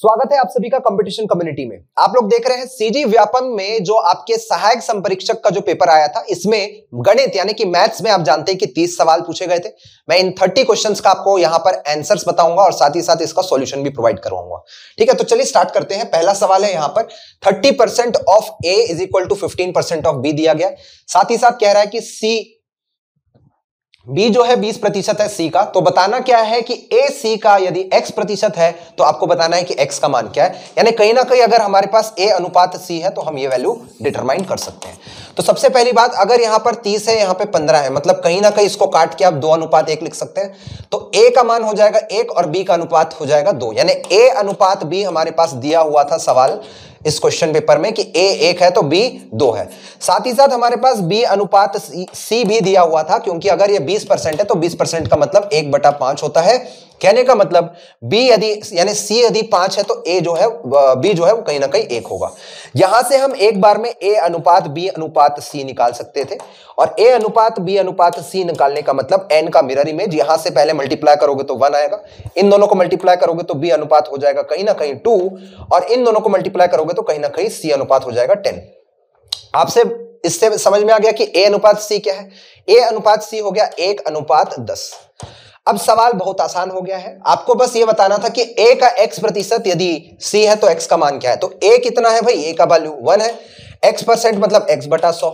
स्वागत है आप सभी का कंपटीशन कम्युनिटी में आप लोग देख रहे हैं सीजी व्यापन में जो आपके सहायक संपरीक्षक का जो पेपर आया था इसमें गणित यानी कि मैथ्स में आप जानते हैं कि तीस सवाल पूछे गए थे मैं इन थर्टी क्वेश्चंस का आपको यहां पर आंसर्स बताऊंगा और साथ ही साथ इसका सॉल्यूशन भी प्रोवाइड करवाऊंगा ठीक है तो चलिए स्टार्ट करते हैं पहला सवाल है यहां पर thirty of A is equal to fifteen of B दिया गया साथ ही साथ कह रहा है कि सी बी जो है 20 प्रतिशत है सी का तो बताना क्या है कि ए सी का यदि एक्स प्रतिशत है तो आपको बताना है कि एक्स का मान क्या है यानी कहीं ना कहीं अगर हमारे पास ए अनुपात सी है तो हम ये वैल्यू डिटरमाइन कर सकते हैं तो सबसे पहली बात अगर यहां पर 30 है यहां पे 15 है मतलब कहीं ना कहीं इसको काट के आप दो अनुपात एक लिख सकते हैं तो ए का मान हो जाएगा एक और बी का अनुपात हो जाएगा दो यानी ए अनुपात बी हमारे पास दिया हुआ था सवाल इस क्वेश्चन पेपर में कि ए एक है तो बी दो है साथ ही साथ हमारे पास बी अनुपात सी भी दिया हुआ था क्योंकि अगर ये 20 परसेंट है तो 20 परसेंट का मतलब एक बटा पांच होता है कहने का मतलब बी यदि यानी सी यदि पांच है तो ए जो है बी जो है वो कहीं ना कहीं एक होगा यहां से हम एक बार में ए अनुपात बी अनुपात सी निकाल सकते थे और ए अनुपात बी अनुपात सी निकालने का मतलब एन का मिरर इमेज यहां से पहले मल्टीप्लाई करोगे तो वन आएगा इन दोनों को मल्टीप्लाई करोगे तो बी अनुपात हो जाएगा कहीं ना कहीं टू और इन दोनों को मल्टीप्लाई करोगे तो कहीं ना कहीं सी अनुपात हो जाएगा टेन आपसे इससे समझ में आ गया कि ए अनुपात सी क्या है ए अनुपात सी हो गया एक अनुपात दस अब सवाल बहुत आसान हो गया है आपको बस ये बताना था कि ए का एक्स प्रतिशत यदि सी है तो एक्स का मान क्या है तो ए कितना है भाई ए का वैल्यू वन है x परसेंट मतलब x बटा सौ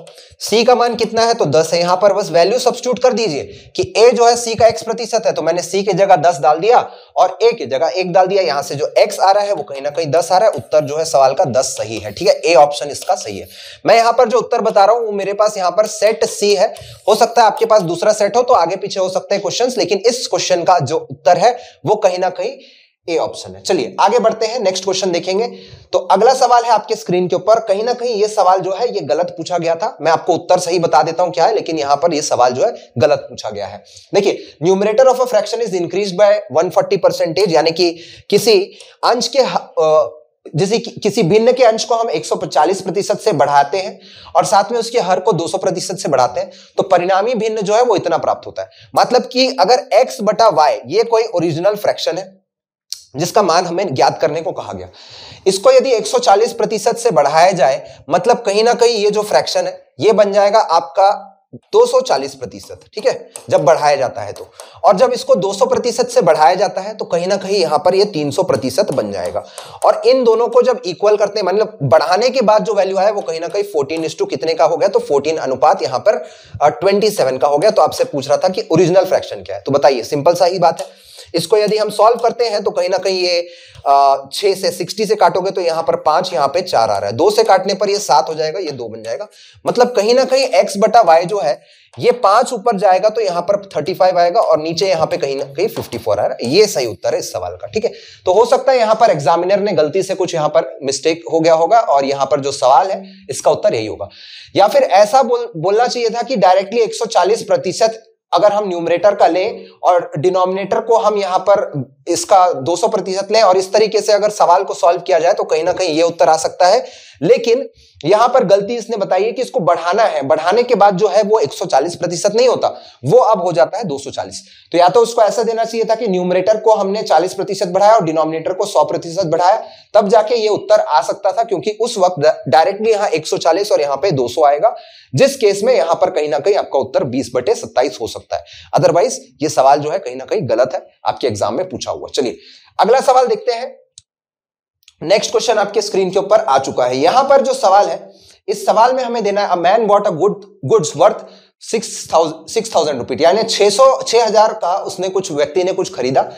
सी का मान कितना है तो 10 है यहां पर बस वैल्यू सब्सिट्यूट कर दीजिए कि a जो है c का x प्रतिशत है तो मैंने c की जगह 10 डाल दिया और a की जगह एक डाल दिया यहां से जो x आ रहा है वो कहीं ना कहीं 10 आ रहा है उत्तर जो है सवाल का 10 सही है ठीक है ए ऑप्शन इसका सही है मैं यहां पर जो उत्तर बता रहा हूं वो मेरे पास यहां पर सेट सी है हो सकता है आपके पास दूसरा सेट हो तो आगे पीछे हो सकते हैं क्वेश्चन लेकिन इस क्वेश्चन का जो उत्तर है वो कहीं ना कहीं ए ऑप्शन है चलिए आगे बढ़ते हैं नेक्स्ट क्वेश्चन देखेंगे तो अगला सवाल है आपके स्क्रीन के ऊपर कहीं ना कहीं ये सवाल जो है ये गलत पूछा गया था मैं आपको उत्तर सही बता देता हूं क्या है लेकिन यहां पर ये सवाल जो है गलत पूछा गया है देखिए numerator of a fraction is increase by 140 percentage यानी कि किसी अंश के जैसे कि, किसी भिन्न के अंश को हम 140 प्रतिशत से बढ़ाते हैं और साथ में उसके हर को 200 प्रतिशत से बढ़ाते हैं तो परिणामी भिन्न जो है वो इतना प्राप्त होता है मतलब कि अगर x बटा y ये कोई ओरिजिनल फ्रैक्शन है जिसका मान हमें ज्ञात करने को कहा गया इसको यदि 140 प्रतिशत से बढ़ाया जाए मतलब कहीं ना कहीं ये जो फ्रैक्शन है ये बन जाएगा आपका 240 प्रतिशत ठीक है जब बढ़ाया जाता है तो और जब इसको 200 प्रतिशत से बढ़ाया जाता है तो कहीं ना कहीं यहां पर ये 300 प्रतिशत बन जाएगा और इन दोनों को जब इक्वल करते हैं मतलब बढ़ाने के बाद जो वैल्यू आया वो कहीं ना कहीं 14 इस टू कितने का हो गया तो 14 अनुपात यहां पर 27 का हो गया तो आपसे पूछ रहा था कि ओरिजिनल फ्रैक्शन क्या है तो बताइए सिंपल सा ही बात है इसको यदि हम सॉल्व करते हैं तो कहीं ना कहीं ये छः से सिक्सटी से काटोगे तो यहाँ पर पाँच यहाँ पे चार आ रहा है दो से काटने पर ये सात हो जाएगा ये दो बन जाएगा मतलब कहीं ना कहीं एक्स बटा वाई जो है ये पाँच ऊपर जाएगा तो यहाँ पर थर्टी फाइव आएगा और नीचे यहाँ पे कहीं ना कहीं फिफ्टी फोर आ रहा है ये सही उत्तर है इस सवाल का ठीक है तो हो सकता है यहाँ पर एग्जामिनर ने गलती से कुछ यहाँ पर मिस्टेक हो गया होगा और यहाँ पर जो सवाल है इसका उत्तर यही होगा या फिर ऐसा बोल, बोलना चाहिए था कि डायरेक्टली चालीस प्रतिशत अगर हम न्यूमरेटर का लें और डिनोमिनेटर को हम यहाँ पर इसका 200 प्रतिशत लें और इस तरीके से अगर सवाल को सॉल्व किया जाए तो कहीं ना कहीं ये उत्तर आ सकता है लेकिन यहां पर गलती इसने बताई है कि इसको बढ़ाना है बढ़ाने के बाद जो है वो 140 प्रतिशत नहीं होता वो अब हो जाता है 240 तो या तो उसको ऐसा देना चाहिए था कि न्यूमरेटर को हमने 40 प्रतिशत बढ़ाया और डिनोमिनेटर को 100 प्रतिशत बढ़ाया तब जाके ये उत्तर आ सकता था क्योंकि उस वक्त डायरेक्टली यहां एक और यहां पर दो आएगा जिस केस में यहां पर कहीं ना कहीं आपका उत्तर बीस बटे सत्ताईस हो सकता है अदरवाइज ये सवाल जो है कहीं ना कहीं गलत है आपके एग्जाम में पूछा हुआ चलिए अगला सवाल देखते हैं नेक्स्ट क्वेश्चन आपके स्क्रीन के ऊपर आ चुका है यहां पर जो सवाल है इस सवाल में हमें देना है a man what a good goods worth six thousand rupees यानी छह सौ छह हजार का उसने कुछ व्यक्ति ने कुछ खरीदा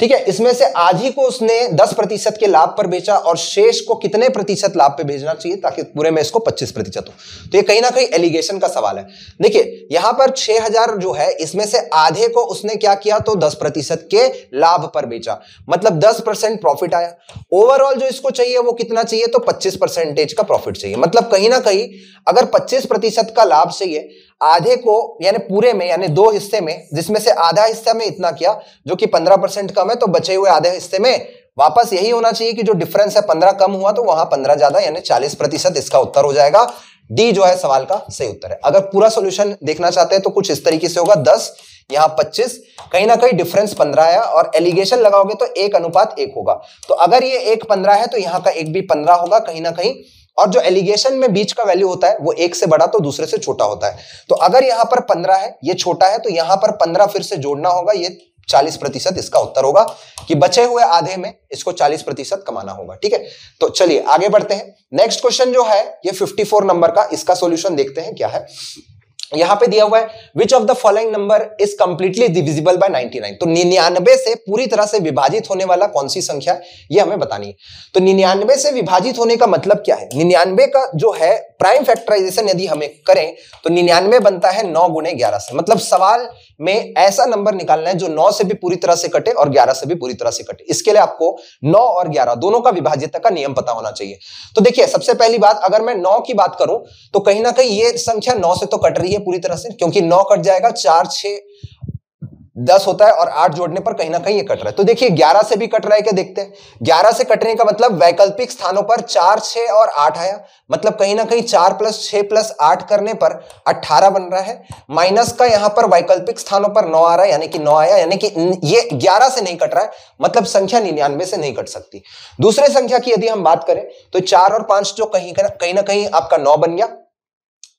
ठीक है इसमें से आधी को उसने 10 प्रतिशत के लाभ पर बेचा और शेष को कितने प्रतिशत लाभ पे भेजना चाहिए ताकि पूरे में इसको 25 प्रतिशत हो तो ये कहीं ना कहीं एलिगेशन का सवाल है देखिए यहां पर 6000 जो है इसमें से आधे को उसने क्या किया तो 10 प्रतिशत के लाभ पर बेचा मतलब 10 परसेंट प्रॉफिट आया ओवरऑल जो इसको चाहिए वो कितना चाहिए तो पच्चीस परसेंटेज का प्रॉफिट चाहिए मतलब कहीं ना कहीं अगर पच्चीस प्रतिशत का लाभ चाहिए आधे को यानी पूरे में यानी दो हिस्से में जिसमें से आधा हिस्सा में इतना किया जो कि पंद्रह परसेंट कम है तो बचे हुए आधे हिस्से में वापस यही होना चाहिए कि जो डिफरेंस है पंद्रह कम हुआ तो वहां पंद्रह ज्यादा यानी चालीस प्रतिशत इसका उत्तर हो जाएगा डी जो है सवाल का सही उत्तर है अगर पूरा सोल्यूशन देखना चाहते हैं तो कुछ इस तरीके से होगा दस यहां पच्चीस कहीं ना कहीं डिफरेंस पंद्रह आया और एलिगेशन लगाओगे तो एक अनुपात एक होगा तो अगर ये एक पंद्रह है तो यहाँ का एक भी पंद्रह होगा कहीं ना कहीं और जो एलिगेशन में बीच का वैल्यू होता है वो एक से बड़ा तो दूसरे से छोटा होता है तो अगर यहां पर पंद्रह है ये छोटा है तो यहां पर पंद्रह फिर से जोड़ना होगा ये चालीस प्रतिशत इसका उत्तर होगा कि बचे हुए आधे में इसको चालीस प्रतिशत कमाना होगा ठीक है तो चलिए आगे बढ़ते हैं नेक्स्ट क्वेश्चन जो है ये फिफ्टी नंबर का इसका सोल्यूशन देखते हैं क्या है यहां पे दिया हुआ है which of the following number is completely divisible by 99 तो निन्यानबे से पूरी तरह से विभाजित होने वाला कौन सी संख्या है ये हमें बतानी है तो निन्यानबे से विभाजित होने का मतलब क्या है निन्यानबे का जो है प्राइम फैक्टराइजेशन यदि हमें करें तो निन्यानवे बनता है नौ गुणे ग्यारह से मतलब सवाल में ऐसा नंबर निकालना है जो नौ से भी पूरी तरह से कटे और ग्यारह से भी पूरी तरह से कटे इसके लिए आपको नौ और ग्यारह दोनों का विभाज्यता का नियम पता होना चाहिए तो देखिए सबसे पहली बात अगर मैं नौ की बात करूं तो कहीं ना कहीं ये संख्या नौ से तो कट रही है पूरी तरह से क्योंकि नौ कट जाएगा चार छ दस होता है और आठ जोड़ने पर कहीं ना कहीं ये कट रहा है तो देखिए ग्यारह से भी कट रहा है क्या देखते हैं ग्यारह से कटने का मतलब वैकल्पिक स्थानों पर चार छह और आठ आया मतलब कहीं ना कहीं चार प्लस छह प्लस आठ करने पर अट्ठारह बन रहा है माइनस का यहां पर वैकल्पिक स्थानों पर नौ आ रहा है यानी कि नौ आया यानी कि ये ग्यारह से नहीं कट रहा है मतलब संख्या निन्यानवे से नहीं कट सकती दूसरे संख्या की यदि हम बात करें तो चार और पांच जो कहीं कहीं ना कहीं आपका नौ बन गया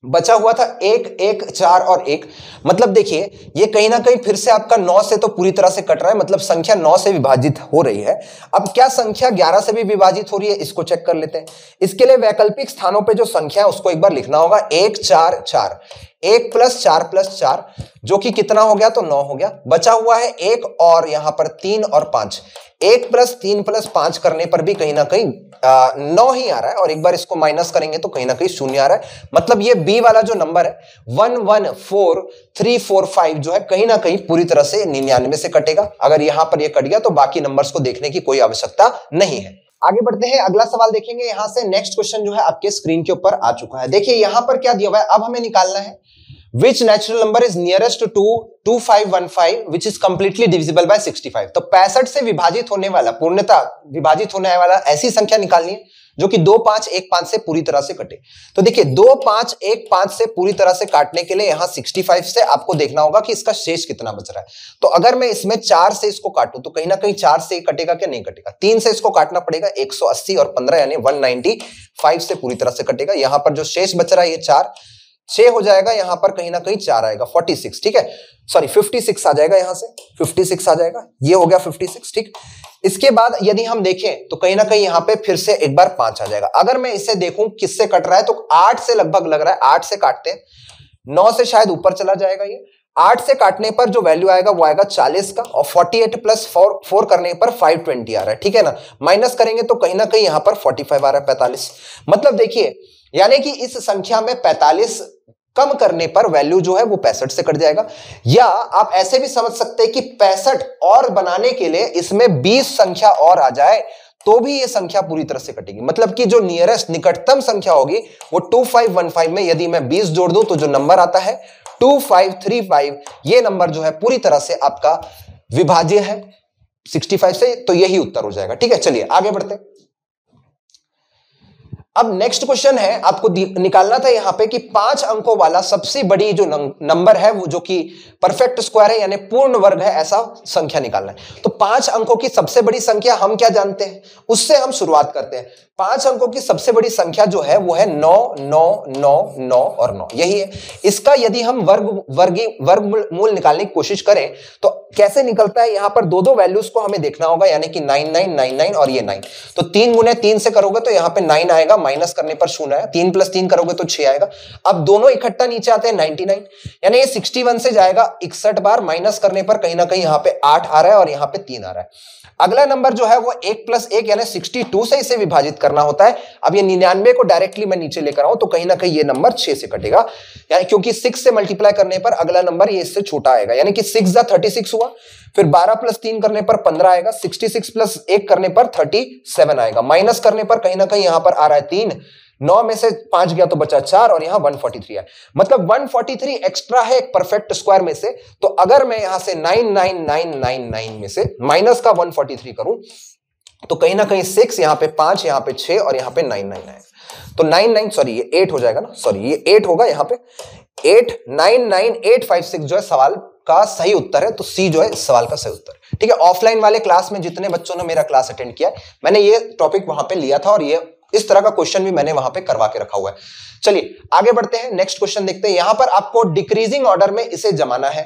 बचा हुआ था एक एक चार और एक मतलब देखिए ये कहीं ना कहीं फिर से आपका नौ से तो पूरी तरह से कट रहा है मतलब संख्या नौ से विभाजित हो रही है अब क्या संख्या ग्यारह से भी विभाजित हो रही है इसको चेक कर लेते हैं इसके लिए वैकल्पिक स्थानों पे जो संख्या है उसको एक बार लिखना होगा एक चार चार एक प्लस चार प्लस चार जो कि कितना हो गया तो नौ हो गया बचा हुआ है एक और यहां पर तीन और पांच एक प्लस तीन प्लस पांच करने पर भी कहीं ना कहीं नौ ही आ रहा है और एक बार इसको माइनस करेंगे तो कहीं ना कहीं शून्य आ रहा है मतलब ये बी वाला जो नंबर है one one four three four five जो है कहीं ना कहीं पूरी तरह से निन्यानवे से कटेगा अगर यहां पर ये कट गया तो बाकी नंबर्स को देखने की कोई आवश्यकता नहीं है आगे बढ़ते हैं अगला सवाल देखेंगे यहां से नेक्स्ट क्वेश्चन जो है आपके स्क्रीन के ऊपर आ चुका है देखिए यहां पर क्या दिया हुआ है अब हमें निकालना है which natural number is nearest to two five one five which is completely divisible sixty five तो पैंसठ से विभाजित होने वाला पूर्णता विभाजित होने वाला ऐसी संख्या निकालनी है जो कि दो पांच एक पांच से पूरी तरह से कटे तो देखिए दो पांच एक पांच से पूरी तरह से काटने के लिए यहां 65 से आपको देखना होगा कि इसका शेष कितना बच रहा है तो अगर मैं इसमें चार से इसको काटूं तो कहीं ना कहीं चार से कटेगा क्या नहीं कटेगा तीन से इसको काटना पड़ेगा 180 और 15 यानी 195 से पूरी तरह से कटेगा यहां पर जो शेष बच रहा है ये चार छह हो जाएगा यहां पर कहीं ना कहीं चार आएगा फोर्टी सिक्स ठीक है सॉरी फिफ्टी सिक्स आ जाएगा यहां से फिफ्टी सिक्स आ जाएगा ये हो गया फिफ्टी सिक्स ठीक इसके बाद यदि हम देखें तो कहीं ना कहीं यहां पे फिर से एक बार पांच आ जाएगा अगर मैं इसे देखूं किससे कट रहा है तो आठ से लगभग लग रहा है आठ से काटते हैं नौ से शायद ऊपर चला जाएगा ये आठ से काटने पर जो वैल्यू आएगा वो आएगा चालीस का और forty eight plus four four करने पर फाइव ट्वेंटी आ रहा है ठीक है ना माइनस करेंगे तो कहीं ना कहीं यहां पर फोर्टी फाइव आ रहा है पैंतालीस मतलब देखिए यानी कि इस संख्या में 45 कम करने पर वैल्यू जो है वो पैंसठ से कट जाएगा या आप ऐसे भी समझ सकते हैं कि पैंसठ और बनाने के लिए इसमें 20 संख्या और आ जाए तो भी ये संख्या पूरी तरह से कटेगी मतलब कि जो नियरेस्ट निकटतम संख्या होगी वो 2515 में यदि मैं 20 जोड़ दूं तो जो नंबर आता है 2535 ये नंबर जो है पूरी तरह से आपका विभाज्य है 65 से तो यही उत्तर हो जाएगा ठीक है चलिए आगे बढ़ते हैं अब नेक्स्ट क्वेश्चन है आपको निकालना था यहां पे कि पांच अंकों वाला सबसे बड़ी जो नंबर है वो जो कि परफेक्ट स्क्वायर है यानी पूर्ण वर्ग है ऐसा संख्या निकालना है तो पांच अंकों की सबसे बड़ी संख्या हम क्या जानते हैं उससे हम शुरुआत करते हैं पांच अंकों की सबसे बड़ी संख्या जो है वो है नौ नौ नौ नौ और नौ यही है इसका यदि हम वर्ग वर्गी वर्ग मूल निकालने की कोशिश करें तो कैसे निकलता है यहां पर दो दो वैल्यूज को हमें देखना होगा यानी कि नाइन नाइन नाइन नाइन और ये नाइन तो तीन गुने तीन से करोगे तो यहां पे नाइन आएगा माइनस करने पर शून्य आया तीन प्लस तीन करोगे तो छह आएगा अब दोनों इकट्ठा नीचे आते हैं नाइनटी नाइन यानी ये सिक्सटी वन से जाएगा इकसठ बार माइनस करने पर कहीं ना कहीं यहाँ पे आठ आ रहा है और यहाँ पे तीन आ रहा है अगला नंबर जो है वो एक प्लस एक यानी सिक्सटी टू से इसे विभाजित कर करना होता है अब ये निन्यानवे को डायरेक्टली मैं नीचे लेकर आऊं तो कहीं ना कहीं ये नंबर छह से कटेगा यानी क्योंकि सिक्स से मल्टीप्लाई करने पर अगला नंबर ये इससे छोटा आएगा यानी कि सिक्स या थर्टी सिक्स हुआ फिर बारह प्लस तीन करने पर पंद्रह आएगा सिक्सटी सिक्स प्लस एक करने पर थर्टी सेवन आएगा माइनस करने पर कहीं ना कहीं यहां पर आ रहा है तीन नौ में से पांच गया तो बचा चार और यहां वन फोर्टी थ्री है मतलब वन फोर्टी थ्री एक्स्ट्रा है एक परफेक्ट स्क्वायर में से तो अगर मैं यहां से nine nine nine nine nine में से माइनस का वन फोर्टी थ्री करूं तो कहीं ना कहीं सिक्स यहाँ पे पांच यहाँ पे छह और यहाँ पे नाइन नाइन आएगा तो नाइन नाइन सॉरी ये एट हो जाएगा ना सॉरी ये एट होगा यहाँ पे eight nine nine eight five six जो है सवाल का सही उत्तर है तो सी जो है सवाल का सही उत्तर ठीक है ऑफलाइन वाले क्लास में जितने बच्चों ने मेरा क्लास अटेंड किया मैंने ये टॉपिक वहां पे लिया था और ये इस तरह का क्वेश्चन भी मैंने वहां पे करवा के रखा हुआ है चलिए आगे बढ़ते हैं नेक्स्ट क्वेश्चन देखते हैं यहां पर आपको डिक्रीजिंग ऑर्डर में इसे जमाना है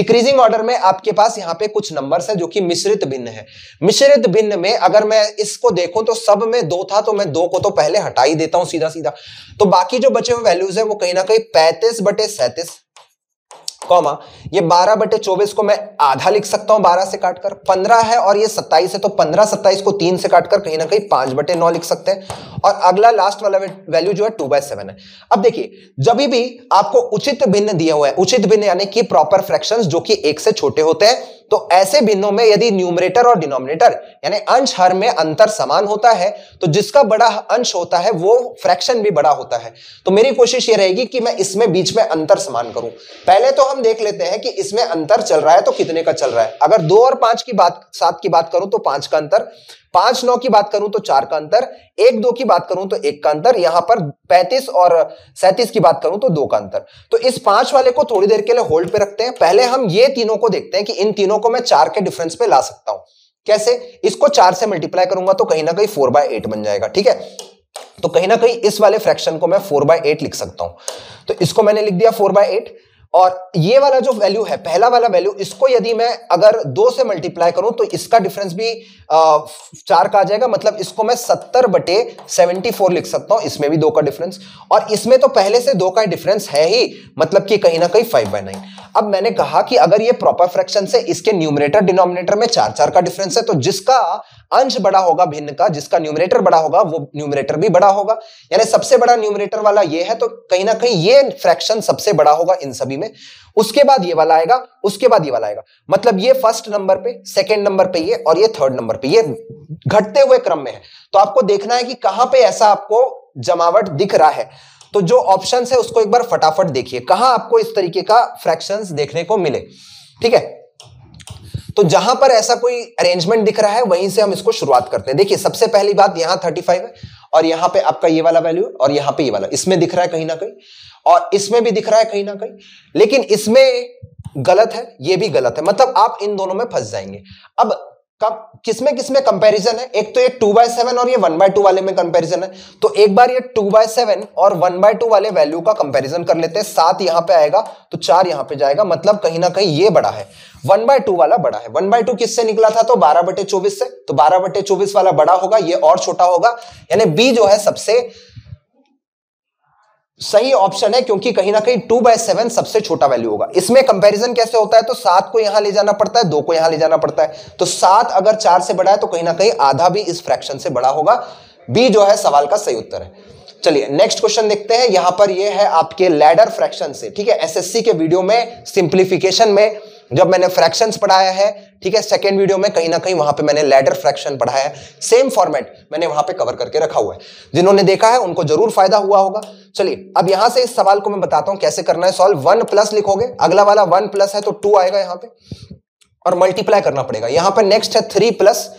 डिक्रीजिंग ऑर्डर में आपके पास यहाँ पे कुछ नंबर्स हैं जो कि मिश्रित भिन्न है मिश्रित भिन्न में अगर मैं इसको देखूं तो सब में दो था तो मैं दो को तो पहले हटा ही देता हूं सीधा सीधा तो बाकी जो बचे हुए वैल्यूज है वो कहीं ना कहीं पैंतीस बटे सैंतीस कॉमा ये 12 बटे चौबीस को मैं आधा लिख सकता हूं 12 से काटकर 15 है और ये 27 है तो 15 27 को 3 से काटकर कहीं ना कहीं 5 बटे नौ लिख सकते हैं और अगला लास्ट वाला वैल्यू जो है 2 बाय सेवन है अब देखिए जब भी आपको उचित भिन्न दिया हुआ है उचित भिन्न यानी कि प्रॉपर फ्रैक्शन जो कि एक से छोटे होते हैं तो ऐसे भिन्नों में यदि न्यूमरेटर और डिनोमिनेटर यानी अंश हर में अंतर समान होता है तो जिसका बड़ा अंश होता है वो फ्रैक्शन भी बड़ा होता है तो मेरी कोशिश ये रहेगी कि मैं इसमें बीच में अंतर समान करूं पहले तो हम हम देख लेते हैं कि इसमें अंतर चल रहा है तो कितने का चल रहा है अगर दो और पांच की बात सात की बात करूं तो पांच का अंतर पांच नौ की बात करूं तो चार का अंतर एक दो की बात करूं तो एक का अंतर यहां पर पैंतीस और सैंतीस की बात करूं तो दो का अंतर तो इस पांच वाले को थोड़ी देर के लिए होल्ड पे रखते हैं पहले हम ये तीनों को देखते हैं कि इन तीनों को मैं चार के डिफरेंस पे ला सकता हूं कैसे इसको चार से मल्टीप्लाई करूंगा तो कहीं ना कहीं फोर बाय एट बन जाएगा ठीक है तो कहीं ना कहीं इस वाले फ्रैक्शन को मैं फोर बाय एट लिख सकता हूं तो इसको मैंने लिख दिया फोर बाय एट और ये वाला जो वैल्यू है पहला वाला वैल्यू इसको यदि मैं अगर दो से मल्टीप्लाई करूं तो इसका डिफरेंस भी आ, चार का आ जाएगा मतलब इसको मैं सत्तर बटे सेवेंटी फोर लिख सकता हूं इसमें भी दो का डिफरेंस और इसमें तो पहले से दो का डिफरेंस है ही मतलब कि कहीं ना कहीं फाइव बाय नाइन अब मैंने कहा कि अगर ये प्रॉपर फ्रैक्शन से इसके न्यूमिनेटर डिनोमिनेटर में चार चार का डिफरेंस है तो जिसका अंश बड़ा होगा भिन्न का जिसका न्यूमिनेटर बड़ा होगा वो न्यूमिनेटर भी बड़ा होगा यानी सबसे बड़ा न्यूमिनेटर वाला ये है तो कहीं ना कहीं ये फ्रैक्शन सबसे बड़ा होगा इन सभी में उसके बाद ये वाला आएगा उसके बाद ये वाला आएगा मतलब ये फर्स्ट नंबर पे सेकंड नंबर पे ये और ये थर्ड नंबर पे ये घटते हुए क्रम में है तो आपको देखना है कि कहां पे ऐसा आपको जमावट दिख रहा है तो जो ऑप्शन है उसको एक बार फटाफट देखिए कहां आपको इस तरीके का फ्रैक्शन देखने को मिले ठीक है तो जहां पर ऐसा कोई अरेंजमेंट दिख रहा है वहीं से हम इसको शुरुआत करते हैं देखिए सबसे पहली बात यहां 35 है और यहां पे आपका ये वाला वैल्यू और यहां पे ये वाला इसमें दिख रहा है कहीं ना कहीं और इसमें भी दिख रहा है कहीं ना कहीं लेकिन इसमें गलत है ये भी गलत है मतलब आप इन दोनों में फंस जाएंगे अब कब किसमें किसमें कंपैरिजन है एक तो ये टू बाय सेवन और ये वन बाय टू वाले में कंपैरिजन है तो एक बार ये टू बाय सेवन और वन बाय टू वाले वैल्यू का कंपैरिजन कर लेते हैं सात यहां पे आएगा तो चार यहां पे जाएगा मतलब कहीं ना कहीं ये बड़ा है वन बाय टू वाला बड़ा है वन बाय टू किससे निकला था तो बारह बटे से तो बारह बटे वाला बड़ा होगा ये और छोटा होगा यानी बी जो है सबसे सही ऑप्शन है क्योंकि कहीं ना कहीं टू बाय सेवन सबसे छोटा वैल्यू होगा इसमें कंपैरिजन कैसे होता है तो सात को यहां ले जाना पड़ता है दो को यहां ले जाना पड़ता है तो सात अगर चार से बड़ा है तो कहीं ना कहीं आधा भी इस फ्रैक्शन से बड़ा होगा बी जो है सवाल का सही उत्तर है चलिए नेक्स्ट क्वेश्चन देखते हैं यहां पर यह है आपके लैडर फ्रैक्शन से ठीक है एस के वीडियो में सिंप्लीफिकेशन में जब मैंने फ्रैक्शंस पढ़ाया है ठीक है सेकेंड वीडियो में कहीं ना कहीं वहां पे मैंने लेटर फ्रैक्शन पढ़ाया है सेम फॉर्मेट मैंने वहां पे कवर करके रखा हुआ है जिन्होंने देखा है उनको जरूर फायदा हुआ होगा चलिए अब यहां से इस सवाल को मैं बताता हूं कैसे करना है सॉल्व वन प्लस लिखोगे अगला वाला वन प्लस है तो टू आएगा यहाँ पे और मल्टीप्लाई करना पड़ेगा यहाँ पर नेक्स्ट है थ्री प्लस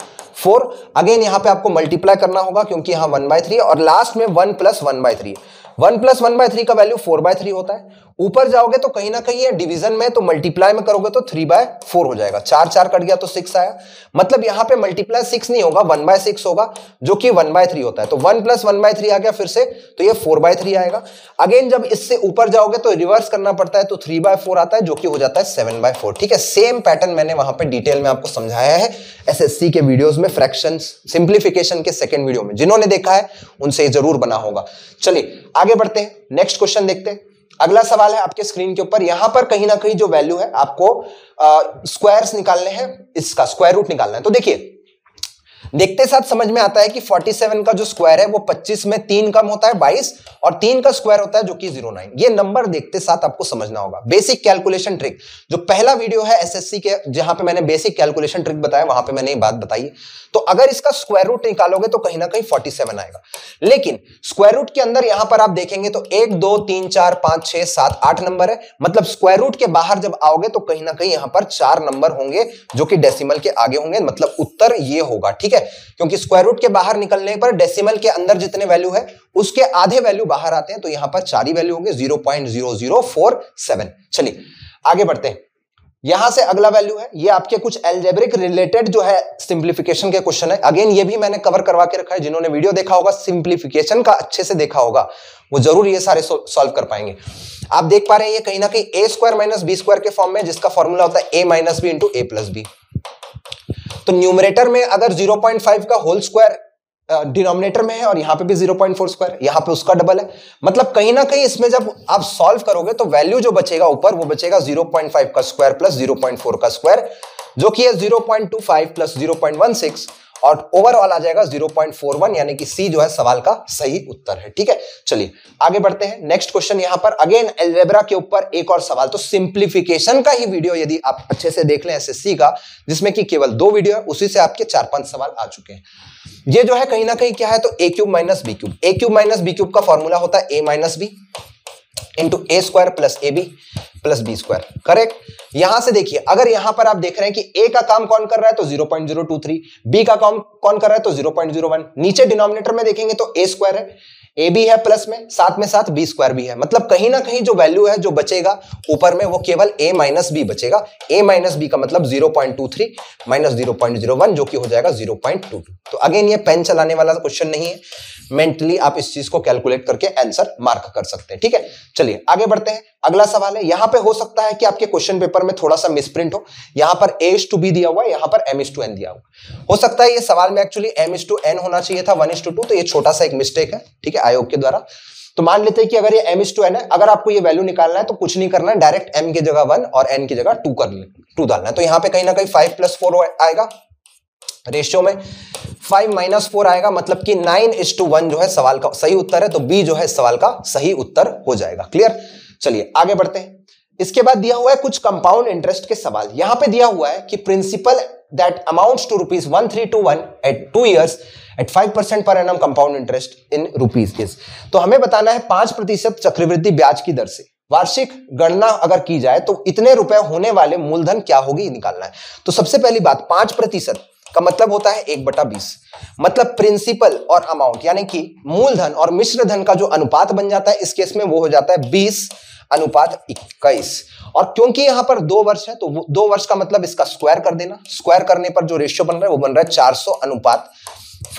फोर अगेन यहाँ पे आपको मल्टीप्लाई करना होगा क्योंकि यहाँ वन बाय थ्री और लास्ट में one plus one by three one plus one by three का वैल्यू फोर बाय थ्री होता है ऊपर जाओगे तो कहीं ना कहीं ये डिवीजन में तो मल्टीप्लाई में करोगे तो थ्री बाय फोर हो जाएगा चार चार कट गया तो सिक्स आया मतलब यहां पे मल्टीप्लाई सिक्स नहीं होगा वन बाय सिक्स होगा जो कि वन बाय थ्री होता है तो one plus one by three आ गया फिर से तो ये फोर बाय थ्री आएगा अगेन जब इससे ऊपर जाओगे तो रिवर्स करना पड़ता है तो थ्री बाय फोर आता है जो कि हो जाता है सेवन बाय फोर ठीक है सेम पैटर्न मैंने वहां पर डिटेल में आपको समझाया है एस के वीडियोज में फ्रैक्शन सिंप्लीफिकेशन के सेकेंड वीडियो में जिन्होंने देखा है उनसे जरूर बना होगा चलिए आगे बढ़ते हैं नेक्स्ट क्वेश्चन देखते हैं अगला सवाल है आपके स्क्रीन के ऊपर यहां पर कहीं ना कहीं जो वैल्यू है आपको स्क्वायर्स निकालने हैं इसका स्क्वायर रूट निकालना है तो देखिए देखते साथ समझ में आता है कि 47 का जो स्क्वायर है वो 25 में तीन कम होता है 22 और तीन का स्क्वायर होता है जो कि 09 ये नंबर देखते साथ आपको समझना होगा बेसिक कैलकुलेशन ट्रिक जो पहला वीडियो है एसएससी के जहां पे मैंने बेसिक कैलकुलेशन ट्रिक बताया वहां पे मैंने ये बात बताई तो अगर इसका स्क्वायर रूट निकालोगे तो कहीं ना कहीं 47 आएगा लेकिन स्क्वायर रूट के अंदर यहां पर आप देखेंगे तो एक दो तीन चार पांच छह सात आठ नंबर है मतलब स्क्वायर रूट के बाहर जब आओगे तो कहीं ना कहीं यहां पर चार नंबर होंगे जो कि डेसिमल के आगे होंगे मतलब उत्तर ये होगा ठीक है क्योंकि स्क्वायर रूट के बाहर निकलने पर डेसिमल के अंदर जितने वैल्यू है उसके आधे वैल्यू बाहर आते हैं तो यहां पर चार ही वैल्यू होंगे zero point zero zero four seven चलिए आगे बढ़ते हैं यहां से अगला वैल्यू है ये आपके कुछ एल्जेब्रिक रिलेटेड जो है सिंप्लीफिकेशन के क्वेश्चन है अगेन ये भी मैंने कवर करवा के रखा है जिन्होंने वीडियो देखा होगा सिंप्लीफिकेशन का अच्छे से देखा होगा वो जरूर ये सारे सॉल्व कर पाएंगे आप देख पा रहे हैं ये कहीं ना कहीं A square minus B square के फॉर्म में जिसका फॉर्मूला होता है A minus B into A plus B तो न्यूमरेटर में अगर फाइव का होल स्क्वायर डिनोमिनेटर में है और यहाँ पे भी 0.4 स्क्वायर यहाँ पे उसका डबल है मतलब कहीं ना कहीं इसमें जब आप सॉल्व करोगे तो वैल्यू जो बचेगा ऊपर वो बचेगा 0.5 का स्क्वायर प्लस 0.4 का स्क्वायर जो कि है 0.25 प्लस 0.16 और ओवरऑल आ जाएगा 0.41 यानी कि सी जो है सवाल का सही उत्तर है ठीक है चलिए आगे बढ़ते हैं नेक्स्ट क्वेश्चन यहां पर अगेन एलजेब्रा के ऊपर एक और सवाल तो सिंप्लीफिकेशन का ही वीडियो यदि आप अच्छे से देख लें एस का जिसमें कि केवल दो वीडियो है उसी से आपके चार पांच सवाल आ चुके हैं ये जो है कहीं ना कहीं क्या है तो A cube minus B cube A cube minus B cube का फॉर्मूला होता है A minus B into A square plus A B plus B square correct यहां से देखिए अगर यहां पर आप देख रहे हैं कि ए का काम कौन कर रहा है तो 0.023 बी का काम कौन कर रहा है तो 0.01 नीचे डिनोमिनेटर में देखेंगे तो ए स्क्वायर है ए बी है प्लस में साथ में साथ बी स्क्वायर भी है मतलब कहीं ना कहीं जो वैल्यू है जो बचेगा ऊपर में वो केवल ए माइनस बी बचेगा ए माइनस बी का मतलब 0.23 माइनस वन जो कि हो जाएगा 0.22 तो अगेन ये पेन चलाने वाला क्वेश्चन नहीं है मेंटली आप इस चीज को कैलकुलेट करके आंसर मार्क कर सकते हैं ठीक है चलिए आगे बढ़ते हैं अगला सवाल है यहां पे हो सकता है कि आपके क्वेश्चन पेपर में थोड़ा सा मिसप्रिंट हो यहां पर ए टू बी दिया हुआ है यहां पर एम एस टू एन दिया हुआ हो सकता है ये सवाल में actually M S to N होना चाहिए था वन एस टू टू तो ये छोटा सा एक मिस्टेक है ठीक है आयोग के द्वारा तो मान लेते हैं कि अगर ये एम एस टू एन है अगर आपको ये वैल्यू निकालना है तो कुछ नहीं करना है डायरेक्ट एम की जगह वन और एन की जगह टू कर टू डालना है तो यहाँ पे कहीं ना कहीं फाइव प्लस फोर आएगा रेशियो में फाइव माइनस फोर आएगा मतलब कि नाइन इज टू वन जो है सवाल का सही उत्तर है तो बी जो है सवाल का सही उत्तर हो जाएगा क्लियर चलिए आगे बढ़ते हैं इसके बाद दिया हुआ है कुछ कंपाउंड इंटरेस्ट के सवाल यहां पे दिया हुआ है कि principal that amounts to rupees one three two one eight two years at five percent per annum compound interest in rupees is तो हमें बताना है पांच प्रतिशत चक्रवृद्धि ब्याज की दर से वार्षिक गणना अगर की जाए तो इतने रुपए होने वाले मूलधन क्या होगी निकालना है तो सबसे पहली बात पांच प्रतिशत का मतलब होता है एक बटा बीस मतलब प्रिंसिपल और अमाउंट यानी कि मूलधन और मिश्र धन का जो अनुपात बन जाता है इस केस में वो हो जाता है बीस अनुपात इक्कीस और क्योंकि यहां पर दो वर्ष है तो दो वर्ष का मतलब इसका स्क्वायर कर देना स्क्वायर करने पर जो रेशियो बन रहा है वो बन रहा है चार अनुपात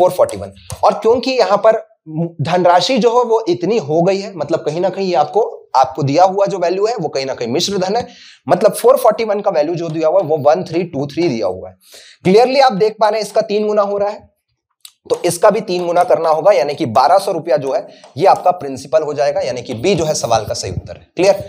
441 और क्योंकि यहां पर धनराशि जो है वो इतनी हो गई है मतलब कहीं ना कहीं ये आपको आपको दिया हुआ जो वैल्यू है वो कहीं ना कहीं मिश्र धन है मतलब 441 का वैल्यू जो दिया हुआ है वो 1323 दिया हुआ है क्लियरली आप देख पा रहे हैं इसका तीन गुना हो रहा है तो इसका भी तीन गुना करना होगा यानी कि बारह सौ रुपया जो है ये आपका प्रिंसिपल हो जाएगा यानी कि बी जो है सवाल का सही उत्तर है क्लियर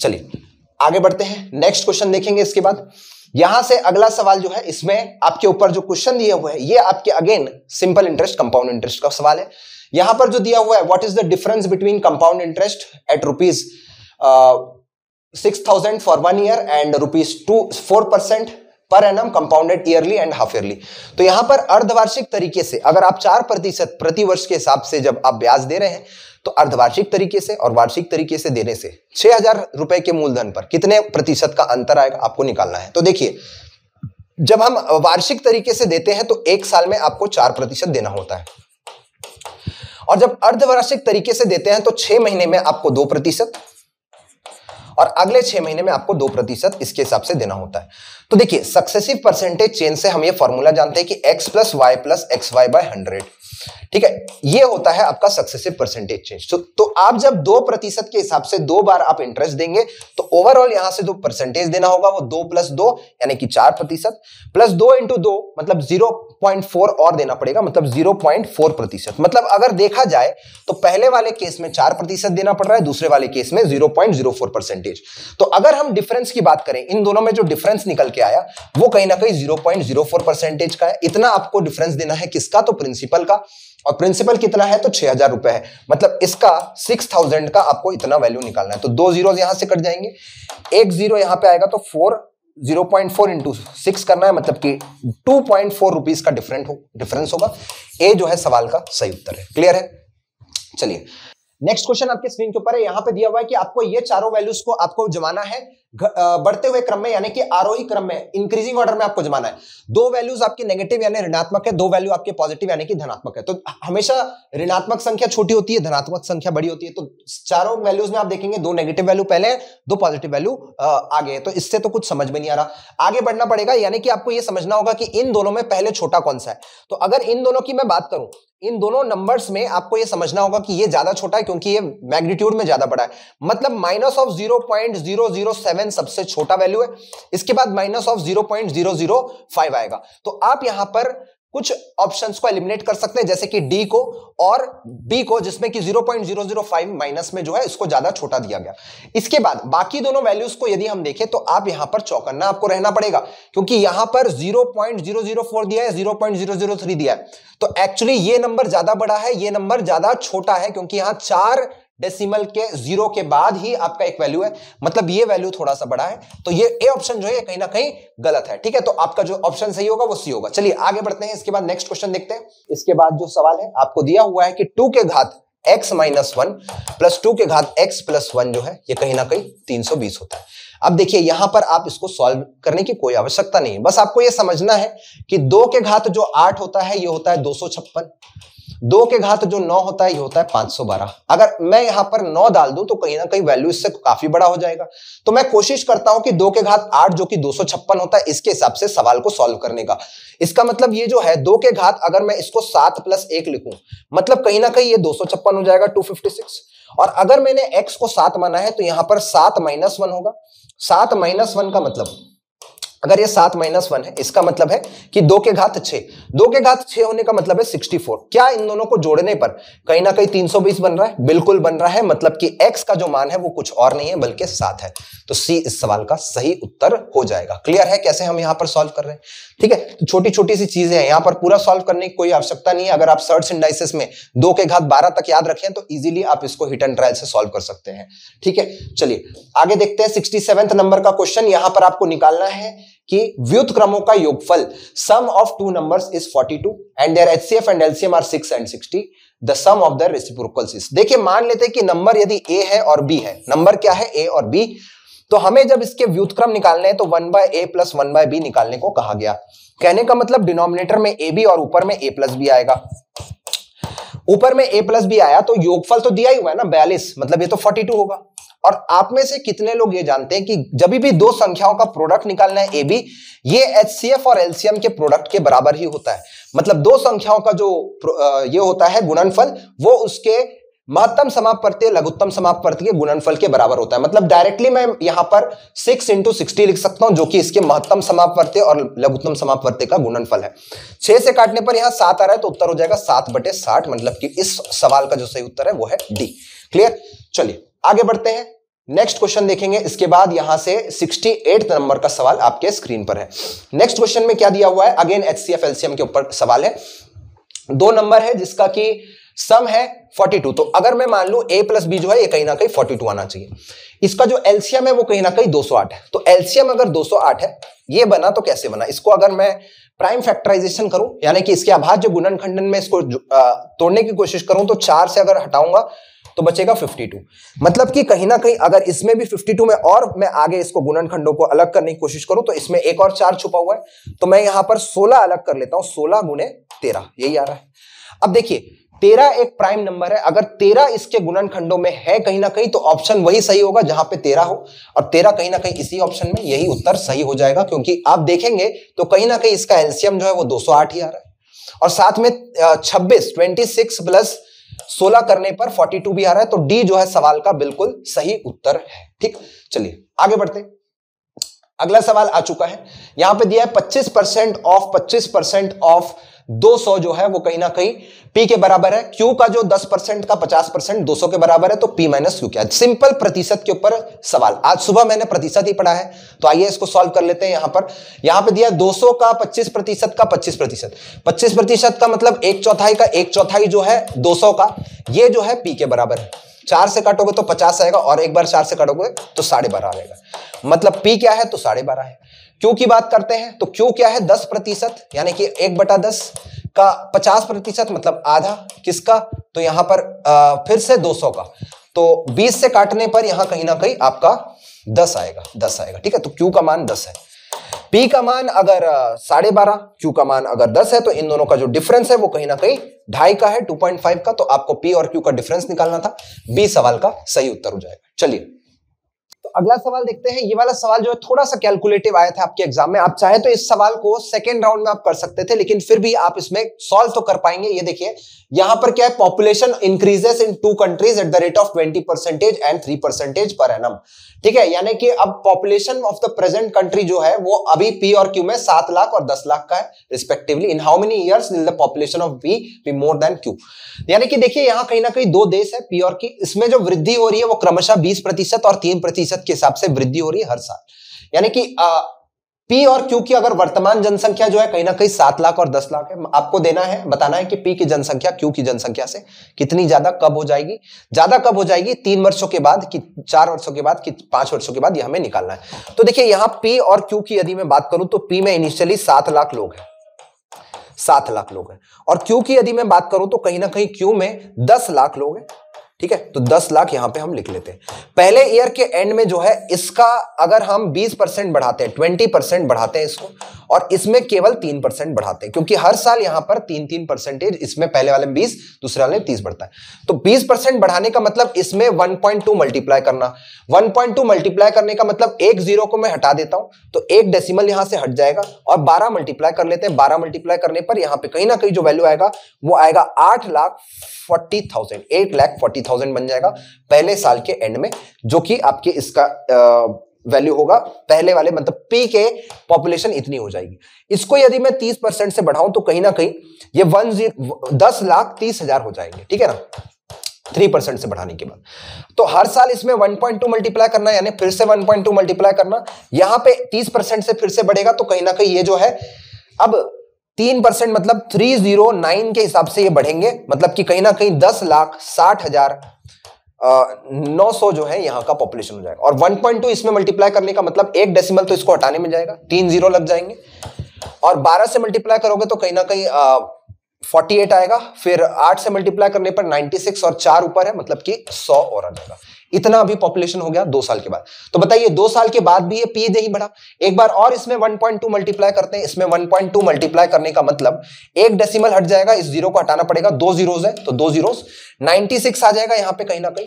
चलिए आगे बढ़ते हैं नेक्स्ट क्वेश्चन देखेंगे इसके बाद यहां से अगला सवाल जो है इसमें आपके ऊपर जो क्वेश्चन दिए हुए हैं ये आपके again simple interest compound interest का सवाल है यहां पर जो दिया हुआ है what is the difference between compound interest at rupees six thousand for one year and rupees two four percent per annum compounded yearly and half yearly तो यहां पर अर्धवार्षिक तरीके से अगर आप चार प्रतिशत प्रतिवर्ष के हिसाब से जब आप ब्याज दे रहे हैं तो अर्धवार्षिक तरीके से और वार्षिक तरीके से देने से छह हजार रुपए के मूलधन पर कितने प्रतिशत का अंतर आएगा आपको निकालना है तो देखिए जब हम वार्षिक तरीके से देते हैं तो एक साल में आपको चार प्रतिशत देना होता है और जब अर्धवार्षिक तरीके से देते हैं तो छह महीने में आपको दो प्रतिशत और अगले छह महीने में आपको दो प्रतिशत इसके हिसाब से देना होता है तो देखिए सक्सेसिव परसेंटेज चेंज से हम ये फॉर्मूला जानते हैं कि X plus Y plus X Y by hundred ठीक है ये होता है आपका सक्सेसिव परसेंटेज चेंज तो, तो आप जब दो प्रतिशत के हिसाब से दो बार आप इंटरेस्ट देंगे तो ओवरऑल यहां से जो परसेंटेज देना होगा वो दो प्लस दो यानी कि चार प्रतिशत प्लस दो इंटू दो मतलब जीरो 0.4 और देना पड़ेगा मतलब 0.4 प्रतिशत मतलब अगर देखा जाए तो पहले वाले केस में चार प्रतिशत देना पड़ रहा है दूसरे वाले केस में 0.04 पॉइंट परसेंटेज तो अगर हम डिफरेंस की बात करें इन दोनों में जो डिफरेंस निकल के आया वो कहीं ना कहीं जीरो पॉइंट परसेंटेज का है इतना आपको डिफरेंस देना है किसका तो प्रिंसिपल का और प्रिंसिपल कितना है तो छह हजार रुपए है मतलब इसका सिक्स थाउजेंड का आपको इतना वैल्यू निकालना है तो दो जीरो यहां से कट जाएंगे एक जीरो यहां पे आएगा तो four zero point four into six करना है मतलब कि टू पॉइंट फोर रुपीज का डिफरेंट हो डिफरेंस होगा ए जो है सवाल का सही उत्तर है क्लियर है चलिए नेक्स्ट क्वेश्चन आपके स्क्रीन के ऊपर है यहां पे दिया हुआ है कि आपको ये चारों वैल्यूज को आपको जमाना है बढ़ते हुए क्रम में यानी कि आरोही क्रम में इंक्रीजिंग ऑर्डर में आपको जमाना है दो वैल्यूज आपके नेगेटिव यानी ऋणात्मक है दो वैल्यू आपके पॉजिटिव यानी कि धनात्मक है तो हमेशा ऋणात्मक संख्या छोटी होती है धनात्मक संख्या बड़ी होती है तो चारों वैल्यूज में आप देखेंगे दो नेगेटिव वैल्यू पहले दो पॉजिटिव वैल्यू आगे है तो इससे तो कुछ समझ में नहीं आ रहा आगे बढ़ना पड़ेगा यानी कि आपको यह समझना होगा कि इन दोनों में पहले छोटा कौन सा है तो अगर इन दोनों की मैं बात करूं इन दोनों नंबर्स में आपको ये समझना होगा कि ये ज्यादा छोटा है क्योंकि ये मैग्नीट्यूड में ज्यादा बड़ा है मतलब minus of zero point zero zero seven seven सबसे छोटा वैल्यू है इसके बाद minus of zero point zero zero five आएगा तो आप यहां पर कुछ ऑप्शंस को एलिमिनेट कर सकते हैं जैसे कि डी को और बी को जिसमें कि 0.005 माइनस में जो है इसको ज्यादा छोटा दिया गया इसके बाद बाकी दोनों वैल्यूज को यदि हम देखें तो आप यहां पर चौकन्ना आपको रहना पड़ेगा क्योंकि यहां पर 0.004 दिया है 0.003 दिया है तो एक्चुअली ये नंबर ज्यादा बड़ा है ये नंबर ज्यादा छोटा है क्योंकि यहां चार डेसिमल के जीरो के बाद ही आपका एक वैल्यू है मतलब ये वैल्यू थोड़ा सा बड़ा है तो ये ए ऑप्शन जो है कहीं ना कहीं गलत है ठीक है तो आपका जो ऑप्शन सही होगा वो सी होगा चलिए आगे बढ़ते हैं इसके बाद नेक्स्ट क्वेश्चन देखते हैं इसके बाद जो सवाल है आपको दिया हुआ है कि टू के घात X minus one plus two के घात एक्स प्लस वन जो है ये कहीं ना कहीं तीन सौ बीस होता है अब देखिए यहां पर आप इसको सॉल्व करने की कोई आवश्यकता नहीं है बस आपको ये समझना है कि दो के घात जो आठ होता है ये होता है दो सौ छप्पन दो के घात जो नौ होता है ये होता है 512 अगर मैं यहां पर नौ डाल दूं तो कहीं ना कहीं वैल्यू इससे काफी बड़ा हो जाएगा तो मैं कोशिश करता हूं कि दो के घात आठ जो कि दो होता है इसके हिसाब से सवाल को सॉल्व करने का इसका मतलब ये जो है दो के घात अगर मैं इसको सात प्लस एक लिखूं मतलब कहीं ना कहीं ये दो हो जाएगा टू और अगर मैंने एक्स को सात माना है तो यहां पर सात माइनस वन होगा सात माइनस वन का मतलब अगर ये सात माइनस वन है इसका मतलब है कि दो के घात छह दो के घात छे होने का मतलब है फोर क्या इन दोनों को जोड़ने पर कहीं ना कहीं तीन सौ बीस बन रहा है बिल्कुल बन रहा है मतलब कि एक्स का जो मान है वो कुछ और नहीं है बल्कि सात है तो सी इस सवाल का सही उत्तर हो जाएगा क्लियर है कैसे हम यहाँ पर सॉल्व कर रहे हैं ठीक है तो छोटी छोटी सी चीजें हैं यहाँ पर पूरा सॉल्व करने की कोई आवश्यकता नहीं है अगर आप सर्च इंडाइसिस में दो के घात बारह तक याद रखें तो इजिली आप इसको हिट एंड ट्रायल से सॉल्व कर सकते हैं ठीक है चलिए आगे देखते हैं सिक्सटी नंबर का क्वेश्चन यहां पर आपको निकालना है कि व्युत क्रमों का योगफल sum of two numbers is 42 and their HCF and LCM are 6 and 60 the sum of the reciprocals is देखिए मान लेते हैं कि नंबर यदि ए है और बी है नंबर क्या है ए और बी तो हमें जब इसके व्युतक्रम निकालने हैं तो one by A plus one by B निकालने को कहा गया कहने का मतलब डिनोमिनेटर में ए बी और ऊपर में ए प्लस बी आएगा ऊपर में ए प्लस बी आया तो योगफल तो दिया ही हुआ है ना बयालीस मतलब ये तो फोर्टी टू होगा और आप में से कितने लोग ये जानते हैं कि जब भी दो संख्याओं का प्रोडक्ट निकालना है ए बी ये एच सी एफ और एलसीएम के प्रोडक्ट के बराबर ही होता है मतलब दो संख्याओं का जो ये होता है गुणनफल वो उसके महत्तम समाप्त प्रत्यय लघुत्तम समाप्त प्रत्यय के गुणनफल के बराबर होता है मतलब डायरेक्टली मैं यहां पर सिक्स इंटू सिक्सटी लिख सकता हूं जो कि इसके महत्तम समाप्त प्रत्यय और लघुत्तम समाप्त प्रत्यय का गुणनफल है छह से काटने पर यहां सात आ रहा है तो उत्तर हो जाएगा सात बटे साठ मतलब कि इस सवाल का जो सही उत्तर है वो है डी क्लियर चलिए आगे बढ़ते हैं नेक्स्ट क्वेश्चन देखेंगे इसके बाद यहां से 68 नंबर का सवाल आपके स्क्रीन पर है नेक्स्ट क्वेश्चन में क्या दिया हुआ है अगेन एच एलसीएम के ऊपर सवाल है दो नंबर है जिसका कि सम है 42 तो अगर मैं मान लू ए प्लस बी जो है ये कहीं ना कहीं 42 आना चाहिए इसका जो एलसीएम है वो कहीं ना कहीं 208 है तो एलसीएम अगर 208 है ये बना तो कैसे बना इसको अगर मैं प्राइम फैक्टराइजेशन करूं यानी कि इसके आभाज्य गुणन खंडन में इसको तोड़ने की कोशिश करूं तो चार से अगर हटाऊंगा तो बचेगा 52 मतलब कि कहीं ना कहीं अगर इसमें भी 52 में और मैं आगे इसको गुणनखंडों को अलग करने की कोशिश करूं तो इसमें एक और चार छुपा हुआ है तो मैं यहां पर 16 अलग कर लेता हूं 16 गुणे तेरह यही आ रहा है अब देखिए तेरह एक प्राइम नंबर है अगर तेरह इसके गुणनखंडों में है कहीं ना कहीं तो ऑप्शन वही सही होगा जहां पे तेरह हो और तेरह कहीं ना कहीं इसी ऑप्शन में यही उत्तर सही हो जाएगा क्योंकि आप देखेंगे तो कहीं ना कहीं इसका एलसीएम जो है वो 208 ही आ रहा है और साथ में 26 26 प्लस सोलह करने पर फोर्टी टू भी आ रहा है तो डी जो है सवाल का बिल्कुल सही उत्तर है ठीक चलिए आगे बढ़ते अगला सवाल आ चुका है यहां पे दिया है 25 परसेंट ऑफ 25 परसेंट ऑफ 200 जो है वो कहीं ना कहीं P के बराबर है Q का जो 10 परसेंट का 50 परसेंट दो के बराबर है तो P माइनस क्यू क्या सिंपल प्रतिशत के ऊपर सवाल आज सुबह मैंने प्रतिशत ही पढ़ा है तो आइए इसको सॉल्व कर लेते हैं यहां पर यहां पे दिया 200 का 25 प्रतिशत का 25 प्रतिशत पच्चीस प्रतिशत का मतलब एक चौथाई का एक चौथाई जो है सौ का ये जो है पी के बराबर है चार से काटोगे तो पचास आएगा और एक बार चार से काटोगे तो साढ़े बारह आएगा मतलब पी क्या है तो साढ़े बारह है क्यू की बात करते हैं तो क्यू क्या है दस प्रतिशत यानी कि एक बटा दस का पचास प्रतिशत मतलब आधा किसका तो यहां पर आ, फिर से दो सौ का तो बीस से काटने पर यहां कहीं ना कहीं आपका दस आएगा दस आएगा ठीक है तो क्यू का मान दस है पी का मान अगर साढ़े बारह क्यू का मान अगर दस है तो इन दोनों का जो डिफरेंस है वो कहीं ना कहीं ढाई का है टू पॉइंट फाइव का तो आपको पी और क्यू का डिफरेंस निकालना था बी सवाल का सही उत्तर हो जाएगा चलिए अगला सवाल देखते हैं ये वाला सवाल जो है थोड़ा सा कैलकुलेटिव आया था आपके एग्जाम में आप चाहे तो इस सवाल को सेकेंड राउंड में आप कर सकते थे लेकिन फिर भी आप इसमें सॉल्व तो कर पाएंगे ये देखिए यहां पर क्या है population increases in two countries at the rate of twenty percentage and three percentage पर एन ठीक है यानी कि अब population of the present country जो है वो अभी पी और क्यू में सात लाख और दस लाख का है respectively in how many year in the population of B be more than Q यानी कि देखिए यहाँ कहीं ना कहीं दो देश है पी और की इसमें जो वृद्धि हो रही है वो क्रमशः बीस प्रतिशत और तीन प्रतिशत के हिसाब से वृद्धि हो रही है हर साल यानी कि पी और क्यू की अगर वर्तमान जनसंख्या जो है कहीं ना कहीं सात लाख और दस लाख है आपको देना है बताना है कि पी की जनसंख्या क्यू की जनसंख्या से कितनी ज्यादा कब हो जाएगी ज्यादा कब हो जाएगी तीन वर्षों के बाद कि चार वर्षों के बाद कि पांच वर्षों के बाद यह हमें निकालना है तो देखिए यहां पी और क्यू की यदि मैं बात करूं तो पी में इनिशियली सात लाख लोग हैं सात लाख लोग हैं और क्यू की यदि मैं बात करूं तो कहीं ना कहीं क्यू में दस लाख लोग हैं ठीक है तो दस लाख यहां पे हम लिख लेते हैं पहले ईयर के एंड में जो है इसका अगर हम बीस परसेंट बढ़ाते हैं ट्वेंटी परसेंट बढ़ाते हैं इसको और इसमें केवल तीन परसेंट बढ़ाते हैं क्योंकि हर साल यहां पर तीन तीन परसेंटेज इसमें पहले वाले में बीस दूसरे वाले में तीस बढ़ता है तो बीस बढ़ाने का मतलब इसमें वन मल्टीप्लाई करना वन मल्टीप्लाई करने का मतलब एक जीरो को मैं हटा देता हूं तो एक डेसिमल यहां से हट जाएगा और बारह मल्टीप्लाई कर लेते हैं बारह मल्टीप्लाई करने पर यहां पर कहीं ना कहीं जो वैल्यू आएगा वो आएगा आठ lakh forty thousand eight lakh forty thousand बन जाएगा पहले साल के एंड में जो कि आपके इसका वैल्यू होगा पहले वाले मतलब पी के पॉपुलेशन इतनी हो जाएगी इसको यदि मैं तीस परसेंट से बढ़ाऊं तो कहीं ना कहीं ये वन जीरो दस लाख तीस हजार हो जाएंगे ठीक है ना थ्री परसेंट से बढ़ाने के बाद तो हर साल इसमें वन पॉइंट टू मल्टीप्लाई करना यानी फिर से वन पॉइंट टू मल्टीप्लाई करना यहां पे तीस परसेंट से फिर से बढ़ेगा तो कहीं ना कहीं ये जो है अब तीन परसेंट मतलब थ्री जीरो नाइन के हिसाब से ये बढ़ेंगे मतलब कि कहीं ना कहीं दस लाख साठ हजार नौ सौ जो है यहाँ का पॉपुलेशन हो जाएगा और वन पॉइंट टू इसमें मल्टीप्लाई करने का मतलब एक डेसिमल तो इसको हटाने में जाएगा तीन जीरो लग जाएंगे और बारह से मल्टीप्लाई करोगे तो कहीं ना कहीं फोर्टी एट आएगा फिर आठ से मल्टीप्लाई करने पर नाइन्टी सिक्स और चार ऊपर है मतलब कि सौ और आ जाएगा इतना अभी पॉपुलेशन हो गया दो साल के बाद तो बताइए दो साल के बाद भी ये पी नहीं बढ़ा एक बार और इसमें 1.2 मल्टीप्लाई करते हैं इसमें 1.2 मल्टीप्लाई करने का मतलब एक डेसिमल हट जाएगा इस जीरो को हटाना पड़ेगा दो जीरोज है तो दो जीरोज 96 आ जाएगा यहाँ पे कहीं ना कहीं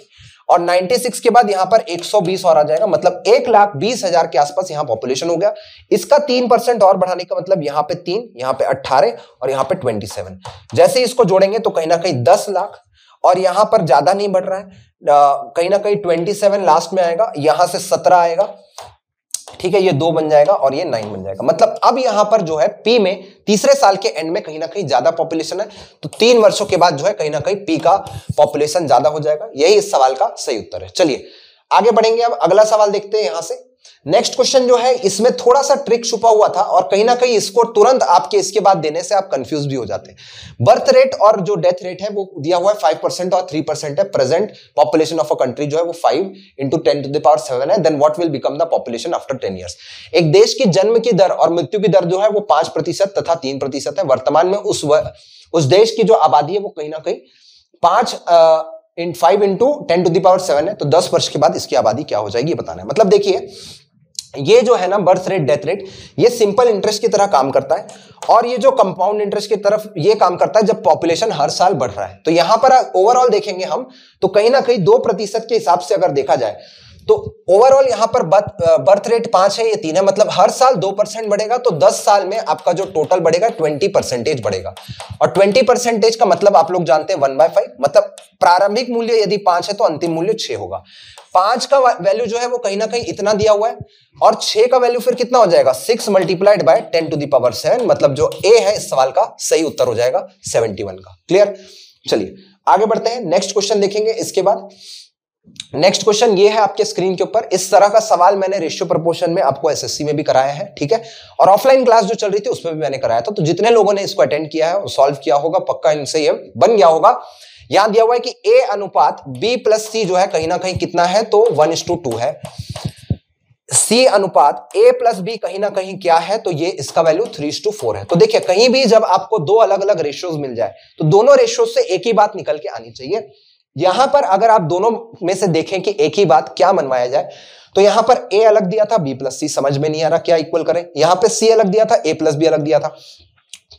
और 96 के बाद यहां पर 120 और आ जाएगा मतलब एक लाख बीस हजार के आसपास यहां पॉपुलेशन हो गया इसका तीन परसेंट और बढ़ाने का मतलब यहां पे तीन यहां पे अट्ठारह और यहां पे 27 जैसे इसको जोड़ेंगे तो कहीं ना कहीं दस लाख और यहां पर ज्यादा नहीं बढ़ रहा है कहीं ना कहीं ट्वेंटी सेवन लास्ट में आएगा यहां से सत्रह आएगा ठीक है ये दो बन जाएगा और ये नाइन बन जाएगा मतलब अब यहां पर जो है पी में तीसरे साल के एंड में कहीं ना कहीं ज्यादा पॉपुलेशन है तो तीन वर्षों के बाद जो है कहीं ना कहीं पी का पॉपुलेशन ज्यादा हो जाएगा यही इस सवाल का सही उत्तर है चलिए आगे बढ़ेंगे अब अगला सवाल देखते हैं यहां से नेक्स्ट क्वेश्चन जो है इसमें थोड़ा सा ट्रिक छुपा हुआ था और कहीं ना कहीं स्कोर तुरंत आपके इसके बाद देने से आप कंफ्यूज भी हो जाते हैं बर्थ रेट और जो डेथ रेट है वो दिया हुआ है फाइव परसेंट और थ्री परसेंट है present population of a country जो है वो five into ten to the power seven है then what will become the population after ten years एक देश की जन्म की दर और मृत्यु की दर जो है वो पांच तथा तीन है वर्तमान में उस वर, उस देश की जो आबादी है वो कहीं ना कहीं पांच इन five into ten to the power seven है तो दस वर्ष के बाद इसकी आबादी क्या हो जाएगी बताना है मतलब देखिए ये जो है ना बर्थ रेट डेथ रेट ये सिंपल इंटरेस्ट की तरह काम करता है और ये जो कंपाउंड इंटरेस्ट की तरफ ये काम करता है जब पॉपुलेशन हर साल बढ़ रहा है तो यहां पर ओवरऑल देखेंगे हम तो कहीं ना कहीं दो प्रतिशत के हिसाब से अगर देखा जाए तो ओवरऑल यहां पर बर्थ रेट पांच है या तीन है मतलब हर साल दो परसेंट बढ़ेगा तो दस साल में आपका जो टोटल बढ़ेगा ट्वेंटी परसेंटेज बढ़ेगा और ट्वेंटी परसेंटेज का मतलब आप लोग जानते हैं वन बाय फाइव मतलब प्रारंभिक मूल्य यदि पांच है तो अंतिम मूल्य छह होगा पांच का वैल्यू जो है वो कहीं ना कहीं इतना दिया हुआ है और छह का वैल्यू फिर कितना हो जाएगा six multiplied by ten to the power seven मतलब जो ए है इस सवाल का सही उत्तर हो जाएगा सेवेंटी वन का क्लियर चलिए आगे बढ़ते हैं नेक्स्ट क्वेश्चन देखेंगे इसके बाद नेक्स्ट क्वेश्चन ये है आपके स्क्रीन के ऊपर इस तरह का सवाल मैंने रेशियो प्रपोर्शन में आपको एसएससी में भी कराया है ठीक है और ऑफलाइन क्लास जो चल रही थी उसमें भी मैंने कराया था तो जितने लोगों ने इसको अटेंड किया है सॉल्व किया होगा पक्का इनसे ये बन गया होगा यहां दिया हुआ है कि ए अनुपात बी प्लस सी जो है कहीं ना कहीं कितना है तो वन इस टू टू है सी अनुपात ए प्लस बी कहीं ना कहीं क्या है तो ये इसका वैल्यू थ्री टू फोर है तो देखिए कहीं भी जब आपको दो अलग अलग रेशियोज मिल जाए तो दोनों रेशियोज से एक ही बात निकल के आनी चाहिए यहां पर अगर आप दोनों में से देखें कि एक ही बात क्या मनवाया जाए तो यहां पर ए अलग दिया था बी प्लस सी समझ में नहीं आ रहा क्या इक्वल करें यहां पे सी अलग दिया था ए प्लस बी अलग दिया था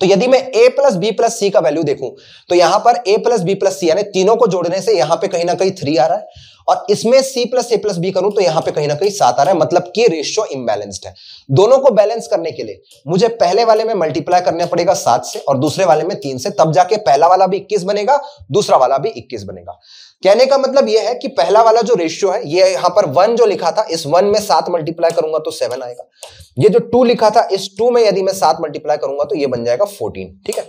तो यदि मैं A plus B plus C का वैल्यू देखूं तो यहां पर A plus B plus C यानी तीनों को जोड़ने से यहां पे कहीं ना कहीं थ्री आ रहा है और इसमें C plus A plus B करूं तो यहां पे कहीं ना कहीं सात आ रहा है मतलब कि रेशियो इम्बैलेंस्ड है दोनों को बैलेंस करने के लिए मुझे पहले वाले में मल्टीप्लाई करना पड़ेगा सात से और दूसरे वाले में तीन से तब जाके पहला वाला भी इक्कीस बनेगा दूसरा वाला भी इक्कीस बनेगा कहने का मतलब यह है कि पहला वाला जो रेशियो है ये यहां पर वन जो लिखा था इस वन में सात मल्टीप्लाई करूंगा तो सेवन आएगा ये जो टू लिखा था इस टू में यदि मैं सात मल्टीप्लाई करूंगा तो ये बन जाएगा फोर्टीन ठीक है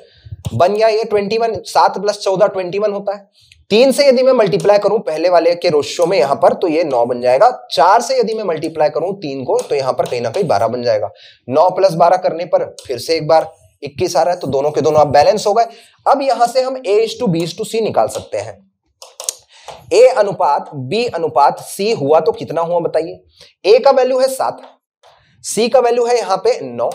बन गया ये ट्वेंटी वन सात प्लस चौदह ट्वेंटी वन होता है तीन से यदि मैं मल्टीप्लाई करूं पहले वाले के रोशो में यहां पर तो ये नौ बन जाएगा चार से यदि मैं मल्टीप्लाई करूं तीन को तो यहां पर कहीं ना कहीं बारह बन जाएगा नौ प्लस बारह करने पर फिर से एक बार इक्कीस आ रहा है तो दोनों के दोनों आप बैलेंस हो गए अब यहां से हम एस टू बीस टू सी निकाल सकते हैं ए अनुपात बी अनुपात सी हुआ तो कितना हुआ बताइए ए का वैल्यू है सात सी का वैल्यू है यहां पे नौ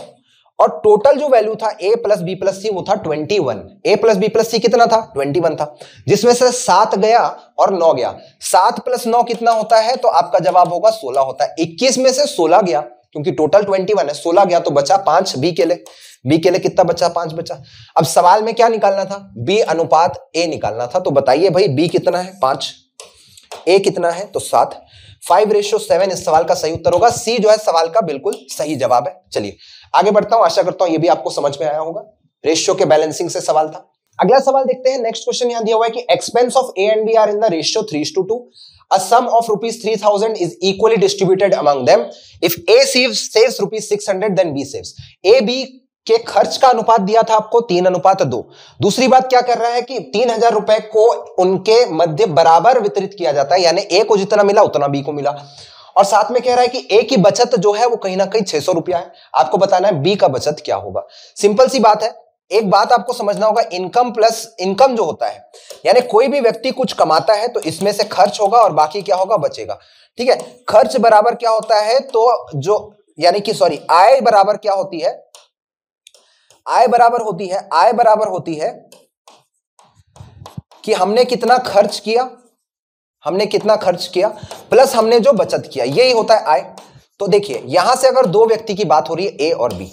और टोटल जो वैल्यू था A plus B plus C वो था twenty one A plus B plus C कितना था ट्वेंटी वन था जिसमें से सात गया और नौ गया सात प्लस नौ कितना होता है तो आपका जवाब होगा सोलह होता है इक्कीस में से सोलह गया क्योंकि टोटल ट्वेंटी वन है सोलह गया तो बचा पांच बी के लिए बी के लिए कितना बचा पांच बचा अब सवाल में क्या निकालना था बी अनुपात ए निकालना था तो बताइए भाई बी कितना है पांच ए कितना है तो सात फाइव रेशियो सेवन इस सवाल का सही उत्तर होगा सी जो है सवाल का बिल्कुल सही जवाब है चलिए आगे बढ़ता हूं आशा करता हूं ये भी आपको समझ में आया होगा रेशियो के बैलेंसिंग से सवाल था अगला सवाल देखते हैं नेक्स्ट क्वेश्चन यहां दिया हुआ है कि expense of A and B are in the ratio three to two a sum of rupees 3000 is equally distributed among them if a saves rupees six hundred then B saves A B के खर्च का अनुपात दिया था आपको तीन अनुपात दो दूसरी बात क्या कर रहा है कि तीन हजार रुपए को उनके मध्य बराबर वितरित किया जाता है यानी ए को जितना मिला उतना बी को मिला और साथ में कह रहा है कि ए की बचत जो है वो कहीं ना कहीं छह सौ रुपया है आपको बताना है बी का बचत क्या होगा सिंपल सी बात है एक बात आपको समझना होगा इनकम प्लस इनकम जो होता है यानी कोई भी व्यक्ति कुछ कमाता है तो इसमें से खर्च होगा और बाकी क्या होगा बचेगा ठीक है खर्च बराबर क्या होता है तो जो यानी कि सॉरी आय बराबर क्या होती है आय बराबर होती है आय बराबर होती है कि हमने कितना खर्च किया हमने कितना खर्च किया प्लस हमने जो बचत किया यही होता है आय तो देखिए यहां से अगर दो व्यक्ति की बात हो रही है ए और बी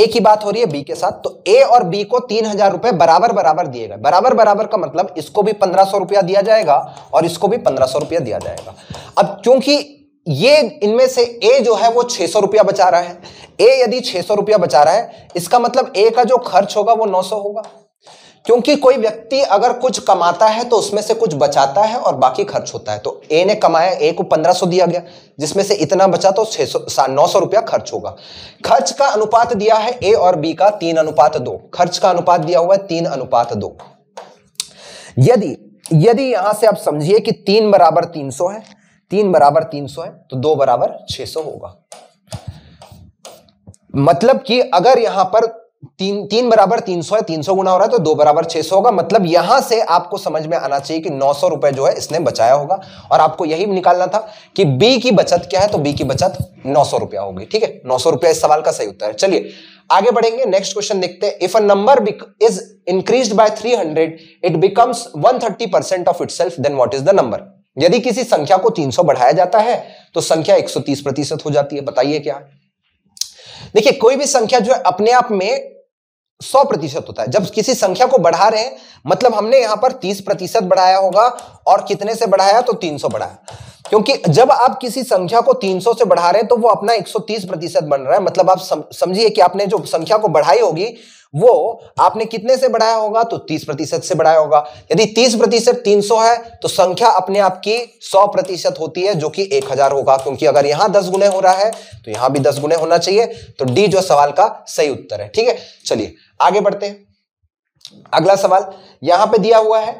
ए की बात हो रही है बी के साथ तो ए और बी को तीन हजार रुपए बराबर बराबर दिए गए बराबर बराबर का मतलब इसको भी पंद्रह सौ रुपया दिया जाएगा और इसको भी पंद्रह सौ रुपया दिया जाएगा अब क्योंकि ये इनमें से ए जो है वो छह सौ रुपया बचा रहा है ए यदि छह सौ रुपया बचा रहा है इसका मतलब ए का जो खर्च होगा वो नौ सौ होगा क्योंकि कोई व्यक्ति अगर कुछ कमाता है तो उसमें से कुछ बचाता है और बाकी खर्च होता है तो ए ने कमाया ए को पंद्रह सौ दिया गया जिसमें से इतना बचा तो छह सौ नौ सौ रुपया खर्च होगा खर्च का अनुपात दिया है ए और बी का तीन अनुपात दो खर्च का अनुपात दिया हुआ है तीन अनुपात दो यदि यदि यहां से आप समझिए कि तीन बराबर तीन सौ है तीन बराबर तीन सौ है तो दो बराबर छह सौ होगा मतलब कि अगर यहां पर तीन तीन बराबर तीन सौ है तीन सौ गुना हो रहा है तो दो बराबर छह सौ होगा मतलब यहां से आपको समझ में आना चाहिए कि नौ सौ रुपए जो है इसने बचाया होगा और आपको यही निकालना था कि बी की बचत क्या है तो बी की बचत नौ सौ रुपया होगी ठीक है नौ सौ रुपया इस सवाल का सही उत्तर है चलिए आगे बढ़ेंगे नेक्स्ट क्वेश्चन देखते हैं if a number is increase by three hundred it becomes one thirty percent of itself then what is the number यदि किसी संख्या को 300 बढ़ाया जाता है तो संख्या 130 प्रतिशत हो जाती है बताइए क्या देखिए कोई भी संख्या जो है अपने आप में 100 प्रतिशत होता है जब किसी संख्या को बढ़ा रहे हैं मतलब हमने यहां पर 30 प्रतिशत बढ़ाया होगा और कितने से बढ़ाया तो 300 बढ़ाया क्योंकि जब आप किसी संख्या को 300 से बढ़ा रहे हैं तो वो अपना 130 प्रतिशत बन रहा है मतलब आप समझिए कि आपने जो संख्या को बढ़ाई होगी वो आपने कितने से बढ़ाया होगा तो 30 प्रतिशत से बढ़ाया होगा यदि 30 प्रतिशत तीन है तो संख्या अपने आप की 100 प्रतिशत होती है जो कि 1000 होगा क्योंकि अगर यहां 10 गुने हो रहा है तो यहां भी 10 गुने होना चाहिए तो डी जो सवाल का सही उत्तर है ठीक है चलिए आगे बढ़ते हैं अगला सवाल यहां पे दिया हुआ है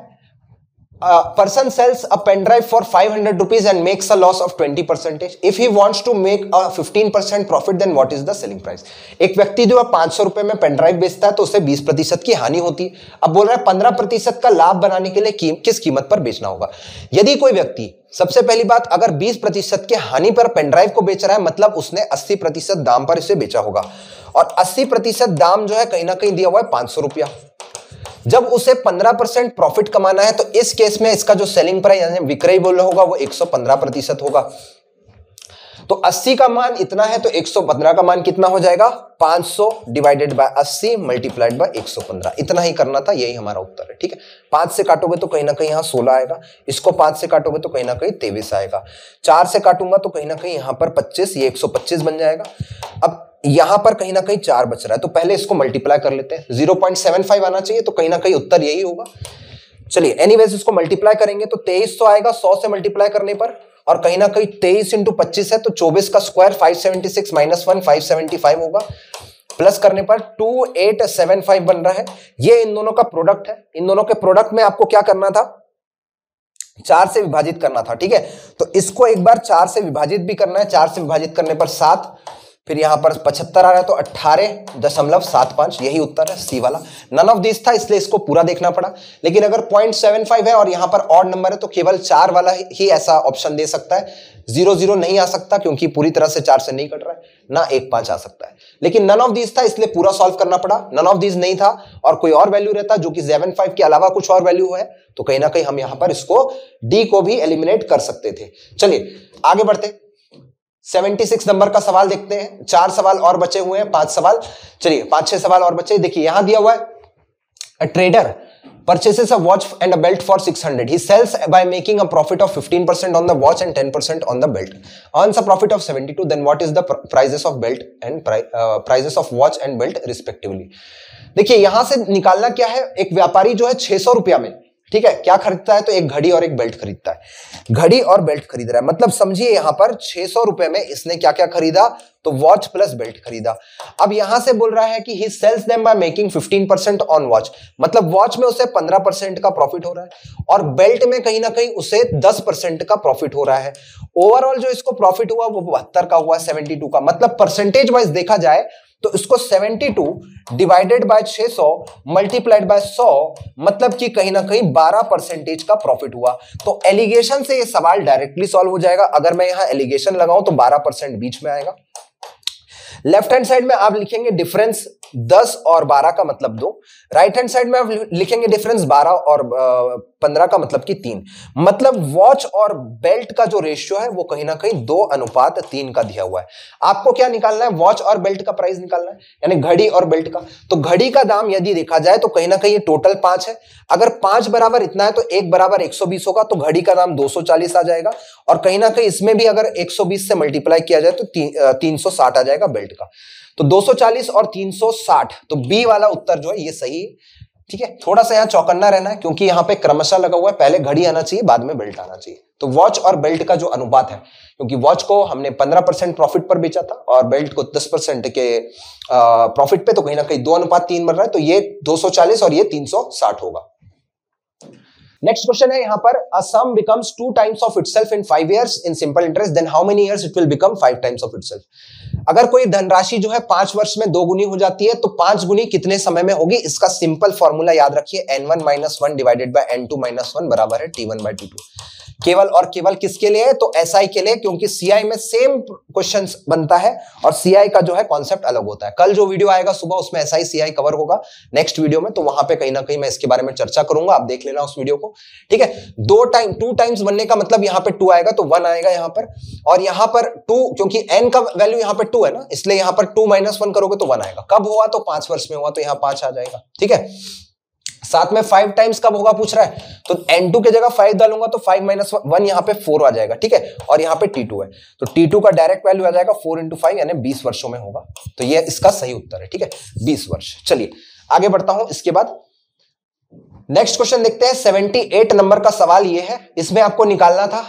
person sells a pen drive for five hundred rupees and makes a loss of twenty percentage if he wants to make a fifteen percent profit then what is the selling price एक व्यक्ति जो पांच सौ रुपए में pen drive बेचता है तो उसे बीस प्रतिशत की हानि होती है अब बोल रहा है पंद्रह प्रतिशत का लाभ बनाने के लिए की, किस कीमत पर बेचना होगा यदि कोई व्यक्ति सबसे पहली बात अगर 20 प्रतिशत के हानि पर पेनड्राइव को बेच रहा है मतलब उसने 80 प्रतिशत दाम पर इसे बेचा होगा और 80 प्रतिशत दाम जो है कहीं ना कहीं दिया हुआ है पांच सौ रुपया जब उसे 15 परसेंट प्रॉफिट कमाना है तो इस केस में इसका जो सेलिंग प्राइस यानी विक्रय बोल होगा वो 115 प्रतिशत होगा तो 80 का मान इतना है तो 115 का मान कितना हो जाएगा 500 डिवाइडेड बाय अस्सी मल्टीप्लाइड बाय एक इतना ही करना था यही हमारा उत्तर है ठीक है पांच से काटोगे तो कहीं ना कहीं यहां 16 आएगा इसको पांच से काटोगे तो कहीं ना कहीं तेवीस आएगा चार से काटूंगा तो कहीं ना कहीं यहां पर 25 ये 125 बन जाएगा अब यहां पर कहीं ना कहीं चार बच रहा है तो पहले इसको मल्टीप्लाई कर लेते हैं जीरो पॉइंट सेवन फाइव आना चाहिए तो कहीं ना कहीं उत्तर यही होगा चलिए एनीवेज इसको मल्टीप्लाई करेंगे तो तेईस सौ तो आएगा सौ से मल्टीप्लाई करने पर और कहीं ना कहीं तेईस इंटू पच्चीस है तो चौबीस का square five seventy six minus one five seventy five होगा प्लस करने पर टू एट सेवन फाइव बन रहा है ये इन दोनों का प्रोडक्ट है इन दोनों के प्रोडक्ट में आपको क्या करना था चार से विभाजित करना था ठीक है तो इसको एक बार चार से विभाजित भी करना है चार से विभाजित करने पर सात फिर यहाँ पर पचहत्तर आ रहा है तो अट्ठारह दशमलव सात पांच यही उत्तर है सी वाला नन ऑफ दिस था इसलिए इसको पूरा देखना पड़ा लेकिन अगर पॉइंट सेवन फाइव है और यहाँ पर ऑड नंबर है तो केवल चार वाला ही ऐसा ऑप्शन दे सकता है जीरो जीरो नहीं आ सकता क्योंकि पूरी तरह से चार से नहीं कट रहा है ना एक पांच आ सकता है लेकिन नन ऑफ दिस था इसलिए पूरा सॉल्व करना पड़ा नन ऑफ दिस नहीं था और कोई और वैल्यू रहता जो कि सेवन फाइव के अलावा कुछ और वैल्यू है तो कहीं ना कहीं हम यहाँ पर इसको डी को भी एलिमिनेट कर सकते थे चलिए आगे बढ़ते 76 नंबर का सवाल देखते हैं चार सवाल और बचे हुए हैं पांच सवाल चलिए पांच छह सवाल और बचे देखिए यहां दिया हुआ है a trader purchases a watch and a belt for 600 hundred he sells by making a profit of 15 percent on the watch and 10 percent on the belt earn a profit of 72 two then what is the prices of belt and prices of watch and belt respectively देखिए यहां से निकालना क्या है एक व्यापारी जो है छह रुपया में ठीक है क्या खरीदता है तो एक घड़ी और एक बेल्ट खरीदता है घड़ी और बेल्ट खरीद रहा है मतलब समझिए यहां पर छह सौ रुपए में इसने क्या क्या खरीदा तो वॉच प्लस बेल्ट खरीदा अब यहां से बोल रहा है कि he sells them by making 15 percent on watch मतलब वॉच में उसे 15 परसेंट का प्रॉफिट हो रहा है और बेल्ट में कहीं ना कहीं उसे 10 परसेंट का प्रॉफिट हो रहा है ओवरऑल जो इसको प्रॉफिट हुआ वो बहत्तर का हुआ टू का मतलब परसेंटेज वाइज देखा जाए तो इसको 72 डिवाइडेड बाय 600 मल्टीप्लाइड बाय 100 मतलब कि कहीं ना कहीं 12 परसेंटेज का प्रॉफिट हुआ तो एलिगेशन से ये सवाल डायरेक्टली सॉल्व हो जाएगा अगर मैं यहां एलिगेशन लगाऊं तो 12 परसेंट बीच में आएगा लेफ्ट हैंड साइड में आप लिखेंगे डिफरेंस दस और बारह का मतलब दो राइट हैंड साइड में आप लिखेंगे डिफरेंस बारह और पंद्रह का मतलब कि तीन मतलब वॉच और बेल्ट का जो रेशियो है वो कहीं ना कहीं दो अनुपात तीन का दिया हुआ है आपको क्या निकालना है वॉच और बेल्ट का प्राइस निकालना है यानी घड़ी और बेल्ट का तो घड़ी का दाम यदि देखा जाए तो कहीं ना कहीं ये टोटल पांच है अगर पांच बराबर इतना है तो एक बराबर एक होगा तो घड़ी का दाम दो आ जाएगा और कहीं ना कहीं इसमें भी अगर एक से मल्टीप्लाई किया जाए तो तीन आ जाएगा बेल्ट क्षेत्र का तो 240 और 360 तो बी वाला उत्तर जो है ये सही ठीक है थोड़ा सा यहाँ चौकन्ना रहना है क्योंकि यहाँ पे क्रमशः लगा हुआ है पहले घड़ी आना चाहिए बाद में बेल्ट आना चाहिए तो वॉच और बेल्ट का जो अनुपात है क्योंकि वॉच को हमने 15 परसेंट प्रॉफिट पर बेचा था और बेल्ट को 10 परसेंट के प्रॉफिट पे तो कहीं ना कहीं दो अनुपात तीन बन रहा है तो ये 240 और ये 360 होगा नेक्स्ट क्वेश्चन है यहां पर a sum becomes two times of itself in five years in simple interest then how many years it will become five times of it अगर कोई धनराशि जो है पांच वर्ष में दो गुनी हो जाती है तो पांच गुनी कितने समय में होगी इसका सिंपल फॉर्मूला याद रखिए N one minus one divided by N two minus one बराबर है T one by T two केवल और केवल किसके लिए तो एसआई SI के लिए क्योंकि सीआई में सेम क्वेश्चन बनता है और सीआई का जो है कॉन्सेप्ट अलग होता है कल जो वीडियो आएगा सुबह उसमें एसआई सीआई कवर होगा नेक्स्ट वीडियो में तो वहां पे कहीं ना कहीं मैं इसके बारे में चर्चा करूंगा आप देख लेना उस वीडियो को ठीक है दो टाइम टू टाइम्स बनने का मतलब यहाँ पे टू आएगा तो वन आएगा यहाँ पर और यहाँ पर टू क्योंकि एन का वैल्यू यहाँ पर टू है ना इसलिए यहाँ पर टू माइनस वन करोगे तो वन आएगा कब हुआ तो पांच वर्ष में हुआ तो यहाँ पांच आ जाएगा ठीक है साथ में फाइव टाइम्स कब होगा पूछ रहा है तो एन टू की जगह फाइव डालूंगा तो फाइव माइनस वन यहाँ पे फोर आ जाएगा ठीक है और यहाँ पे टी टू है तो टी टू का डायरेक्ट वैल्यू आ जाएगा फोर इंटू फाइव यानी बीस वर्षो में होगा तो ये इसका सही उत्तर है ठीक है बीस वर्ष चलिए आगे बढ़ता हूं इसके बाद नेक्स्ट क्वेश्चन देखते हैं सेवेंटी एट नंबर का सवाल ये है इसमें आपको निकालना था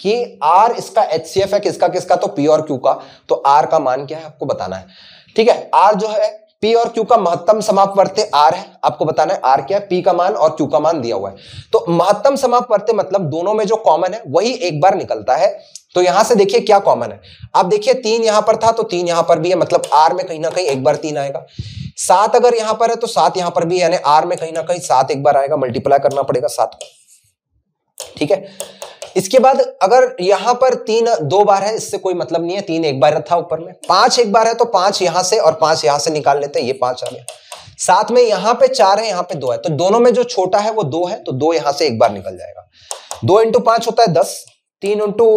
कि R इसका एच है किसका किसका तो P और Q का तो R का मान क्या है आपको बताना है ठीक है R जो है P और Q का महत्तम समापवर्त्य R है आपको बताना है R क्या P का मान और Q का मान दिया हुआ है तो महत्तम समापवर्त्य मतलब दोनों में जो कॉमन है वही एक बार निकलता है तो यहां से देखिए क्या कॉमन है आप देखिए तीन यहां पर था तो तीन यहां पर भी है मतलब आर में कहीं ना कहीं एक बार तीन आएगा सात अगर यहां पर है तो सात यहां पर भी यानी आर में कहीं ना कहीं सात एक बार आएगा मल्टीप्लाई करना पड़ेगा सात को ठीक है इसके बाद अगर यहां पर तीन दो बार है इससे कोई मतलब नहीं है तीन एक बार था ऊपर में पांच एक बार है तो पांच यहां से और पांच यहां से निकाल लेते हैं ये पांच आ गया साथ में यहां पे चार है यहां पे दो है तो दोनों में जो छोटा है वो दो है तो दो यहां से एक बार निकल जाएगा दो इंटू पांच होता है दस तीन इंटू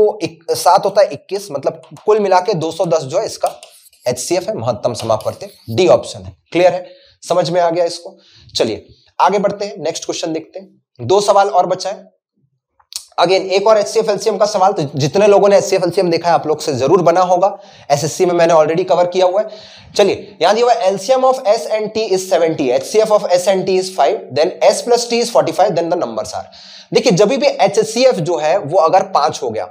सात होता है इक्कीस मतलब कुल मिला के दो जो है इसका एच है महत्तम समाप्त डी ऑप्शन है क्लियर है समझ में आ गया इसको चलिए आगे बढ़ते हैं नेक्स्ट क्वेश्चन देखते हैं दो सवाल और बचा है अगेन एक और एच सी का सवाल तो जितने लोगों ने एच एलसीएम देखा है आप लोग से जरूर बना होगा एसएससी में मैंने ऑलरेडी कवर किया हुआ है चलिए यहां दिया हुआ LCM of S and T is seventy H C F of S and T is five then S plus T is forty five then the number are देखिए जब भी एच सी एफ जो है वो अगर पांच हो गया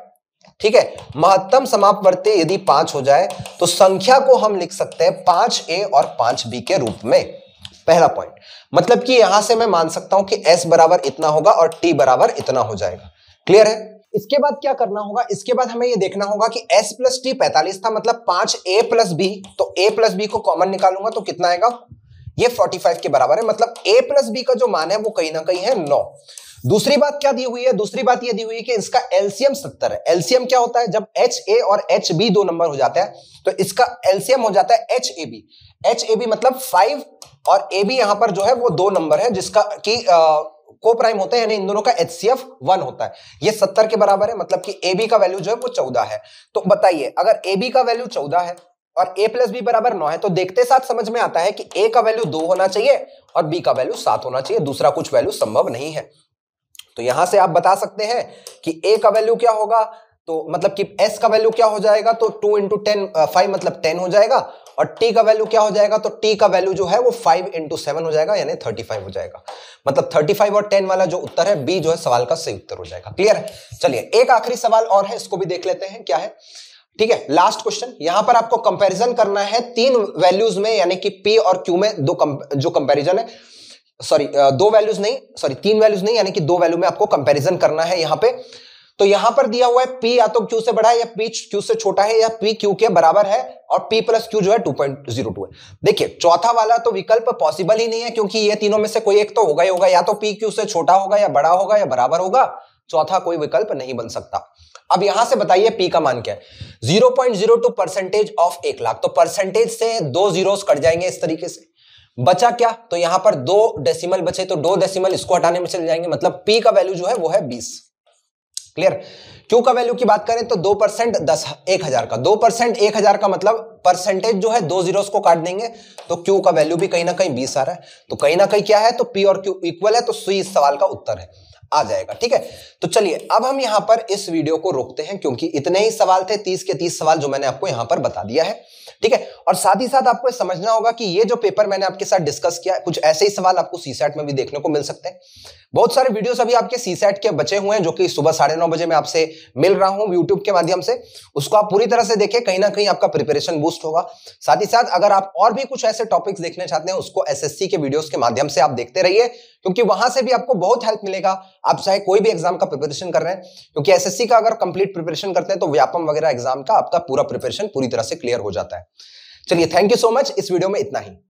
ठीक है महत्तम समाप्त वर्ते यदि पांच हो जाए तो संख्या को हम लिख सकते हैं पांच ए और पांच बी के रूप में पहला पॉइंट मतलब कि यहां से मैं मान सकता हूं कि एस बराबर इतना होगा और टी बराबर इतना हो जाएगा क्लियर है इसके बाद क्या करना होगा इसके बाद हमें ये देखना होगा कि एस प्लस टी पैतालीस था मतलब पांच ए प्लस बी तो ए प्लस बी को कॉमन निकालूंगा तो कितना आएगा ये 45 के बराबर है मतलब a प्लस बी का जो मान है वो कहीं ना कहीं है 9 दूसरी बात क्या दी हुई है दूसरी बात ये दी हुई है कि इसका एलसीएम 70 है एलसीएम क्या होता है जब एच ए और एच बी दो नंबर हो जाते हैं तो इसका एलसीएम हो जाता है H A B H A B मतलब फाइव और ए बी यहां पर जो है वो दो नंबर है जिसका की को प्राइम होते हैं इन दोनों का एच सी एफ वन होता है ये सत्तर के बराबर है मतलब कि ए बी का वैल्यू जो है वो चौदह है तो बताइए अगर ए बी का वैल्यू चौदह है और ए प्लस बी बराबर नौ है तो देखते साथ समझ में आता है कि ए का वैल्यू दो होना चाहिए और बी का वैल्यू सात होना चाहिए दूसरा कुछ वैल्यू संभव नहीं है तो यहां से आप बता सकते हैं कि ए का वैल्यू क्या होगा तो मतलब कि एस का वैल्यू क्या हो जाएगा तो टू इंटू टेन फाइव मतलब टेन हो जाएगा और टी का वैल्यू क्या हो जाएगा तो टी का वैल्यू जो है वो फाइव इंटू सेवन हो जाएगा यानी थर्टी फाइव हो जाएगा मतलब थर्टी फाइव और टेन वाला जो उत्तर है बी जो है सवाल का सही उत्तर हो जाएगा क्लियर है चलिए एक आखिरी सवाल और है इसको भी देख लेते हैं क्या है ठीक है लास्ट क्वेश्चन यहां पर आपको कंपेरिजन करना है तीन वैल्यूज में यानी कि पी और क्यू में दो कम, जो कंपेरिजन है सॉरी uh, दो वैल्यूज नहीं सॉरी तीन वैल्यूज नहीं यानी कि दो वैल्यू में आपको कंपैरिजन करना है यहां पे तो यहां पर दिया हुआ है पी या तो क्यू से बड़ा है या पी क्यू से छोटा है या पी क्यू के बराबर है और पी प्लस क्यू जो है टू है देखिए चौथा वाला तो विकल्प पॉसिबल ही नहीं है क्योंकि ये तीनों में से कोई एक तो होगा ही होगा या तो पी क्यू से छोटा होगा या बड़ा होगा या बराबर होगा चौथा कोई विकल्प नहीं बन सकता अब यहां से बताइए पी का मान क्या है 0.02 परसेंटेज ऑफ एक लाख तो परसेंटेज से दो जीरोस कट जाएंगे इस तरीके से बचा क्या तो यहां पर दो डेसिमल बचे तो दो डेसिमल इसको हटाने में चले जाएंगे मतलब पी का वैल्यू जो है वो है बीस क्लियर क्यू का वैल्यू की बात करें तो दो परसेंट दस एक हजार का दो परसेंट एक हजार का मतलब परसेंटेज जो है दो जीरोस को काट देंगे तो क्यू का वैल्यू भी कहीं ना कहीं बीस आ रहा है तो कहीं ना कहीं क्या है तो पी और क्यू इक्वल है तो सी इस सवाल का उत्तर है आ जाएगा ठीक है तो चलिए अब हम यहां पर इस वीडियो को रोकते हैं क्योंकि इतने ही सवाल थे तीस के तीस सवाल जो मैंने आपको यहां पर बता दिया है ठीक है और साथ ही साथ आपको समझना होगा कि ये जो पेपर मैंने आपके साथ डिस्कस किया कुछ ऐसे ही सवाल आपको सी में भी देखने को मिल सकते हैं बहुत सारे वीडियोस अभी आपके सी के बचे हुए हैं जो कि सुबह साढ़े नौ बजे मैं आपसे मिल रहा हूं यूट्यूब के माध्यम से उसको आप पूरी तरह से देखें कहीं ना कहीं आपका प्रिपरेशन बूस्ट होगा साथ ही साथ अगर आप और भी कुछ ऐसे टॉपिक्स देखने चाहते हैं उसको एसएससी के वीडियोस के माध्यम से आप देखते रहिए क्योंकि वहां से भी आपको बहुत हेल्प मिलेगा आप चाहे कोई भी एग्जाम का प्रिपरेशन कर रहे हैं क्योंकि एस का अगर कंप्लीट प्रिपरेशन करते हैं तो व्यापम वगैरह एग्जाम का आपका पूरा प्रिपरेशन पूरी तरह से क्लियर हो जाता है चलिए थैंक यू सो मच इस वीडियो में इतना ही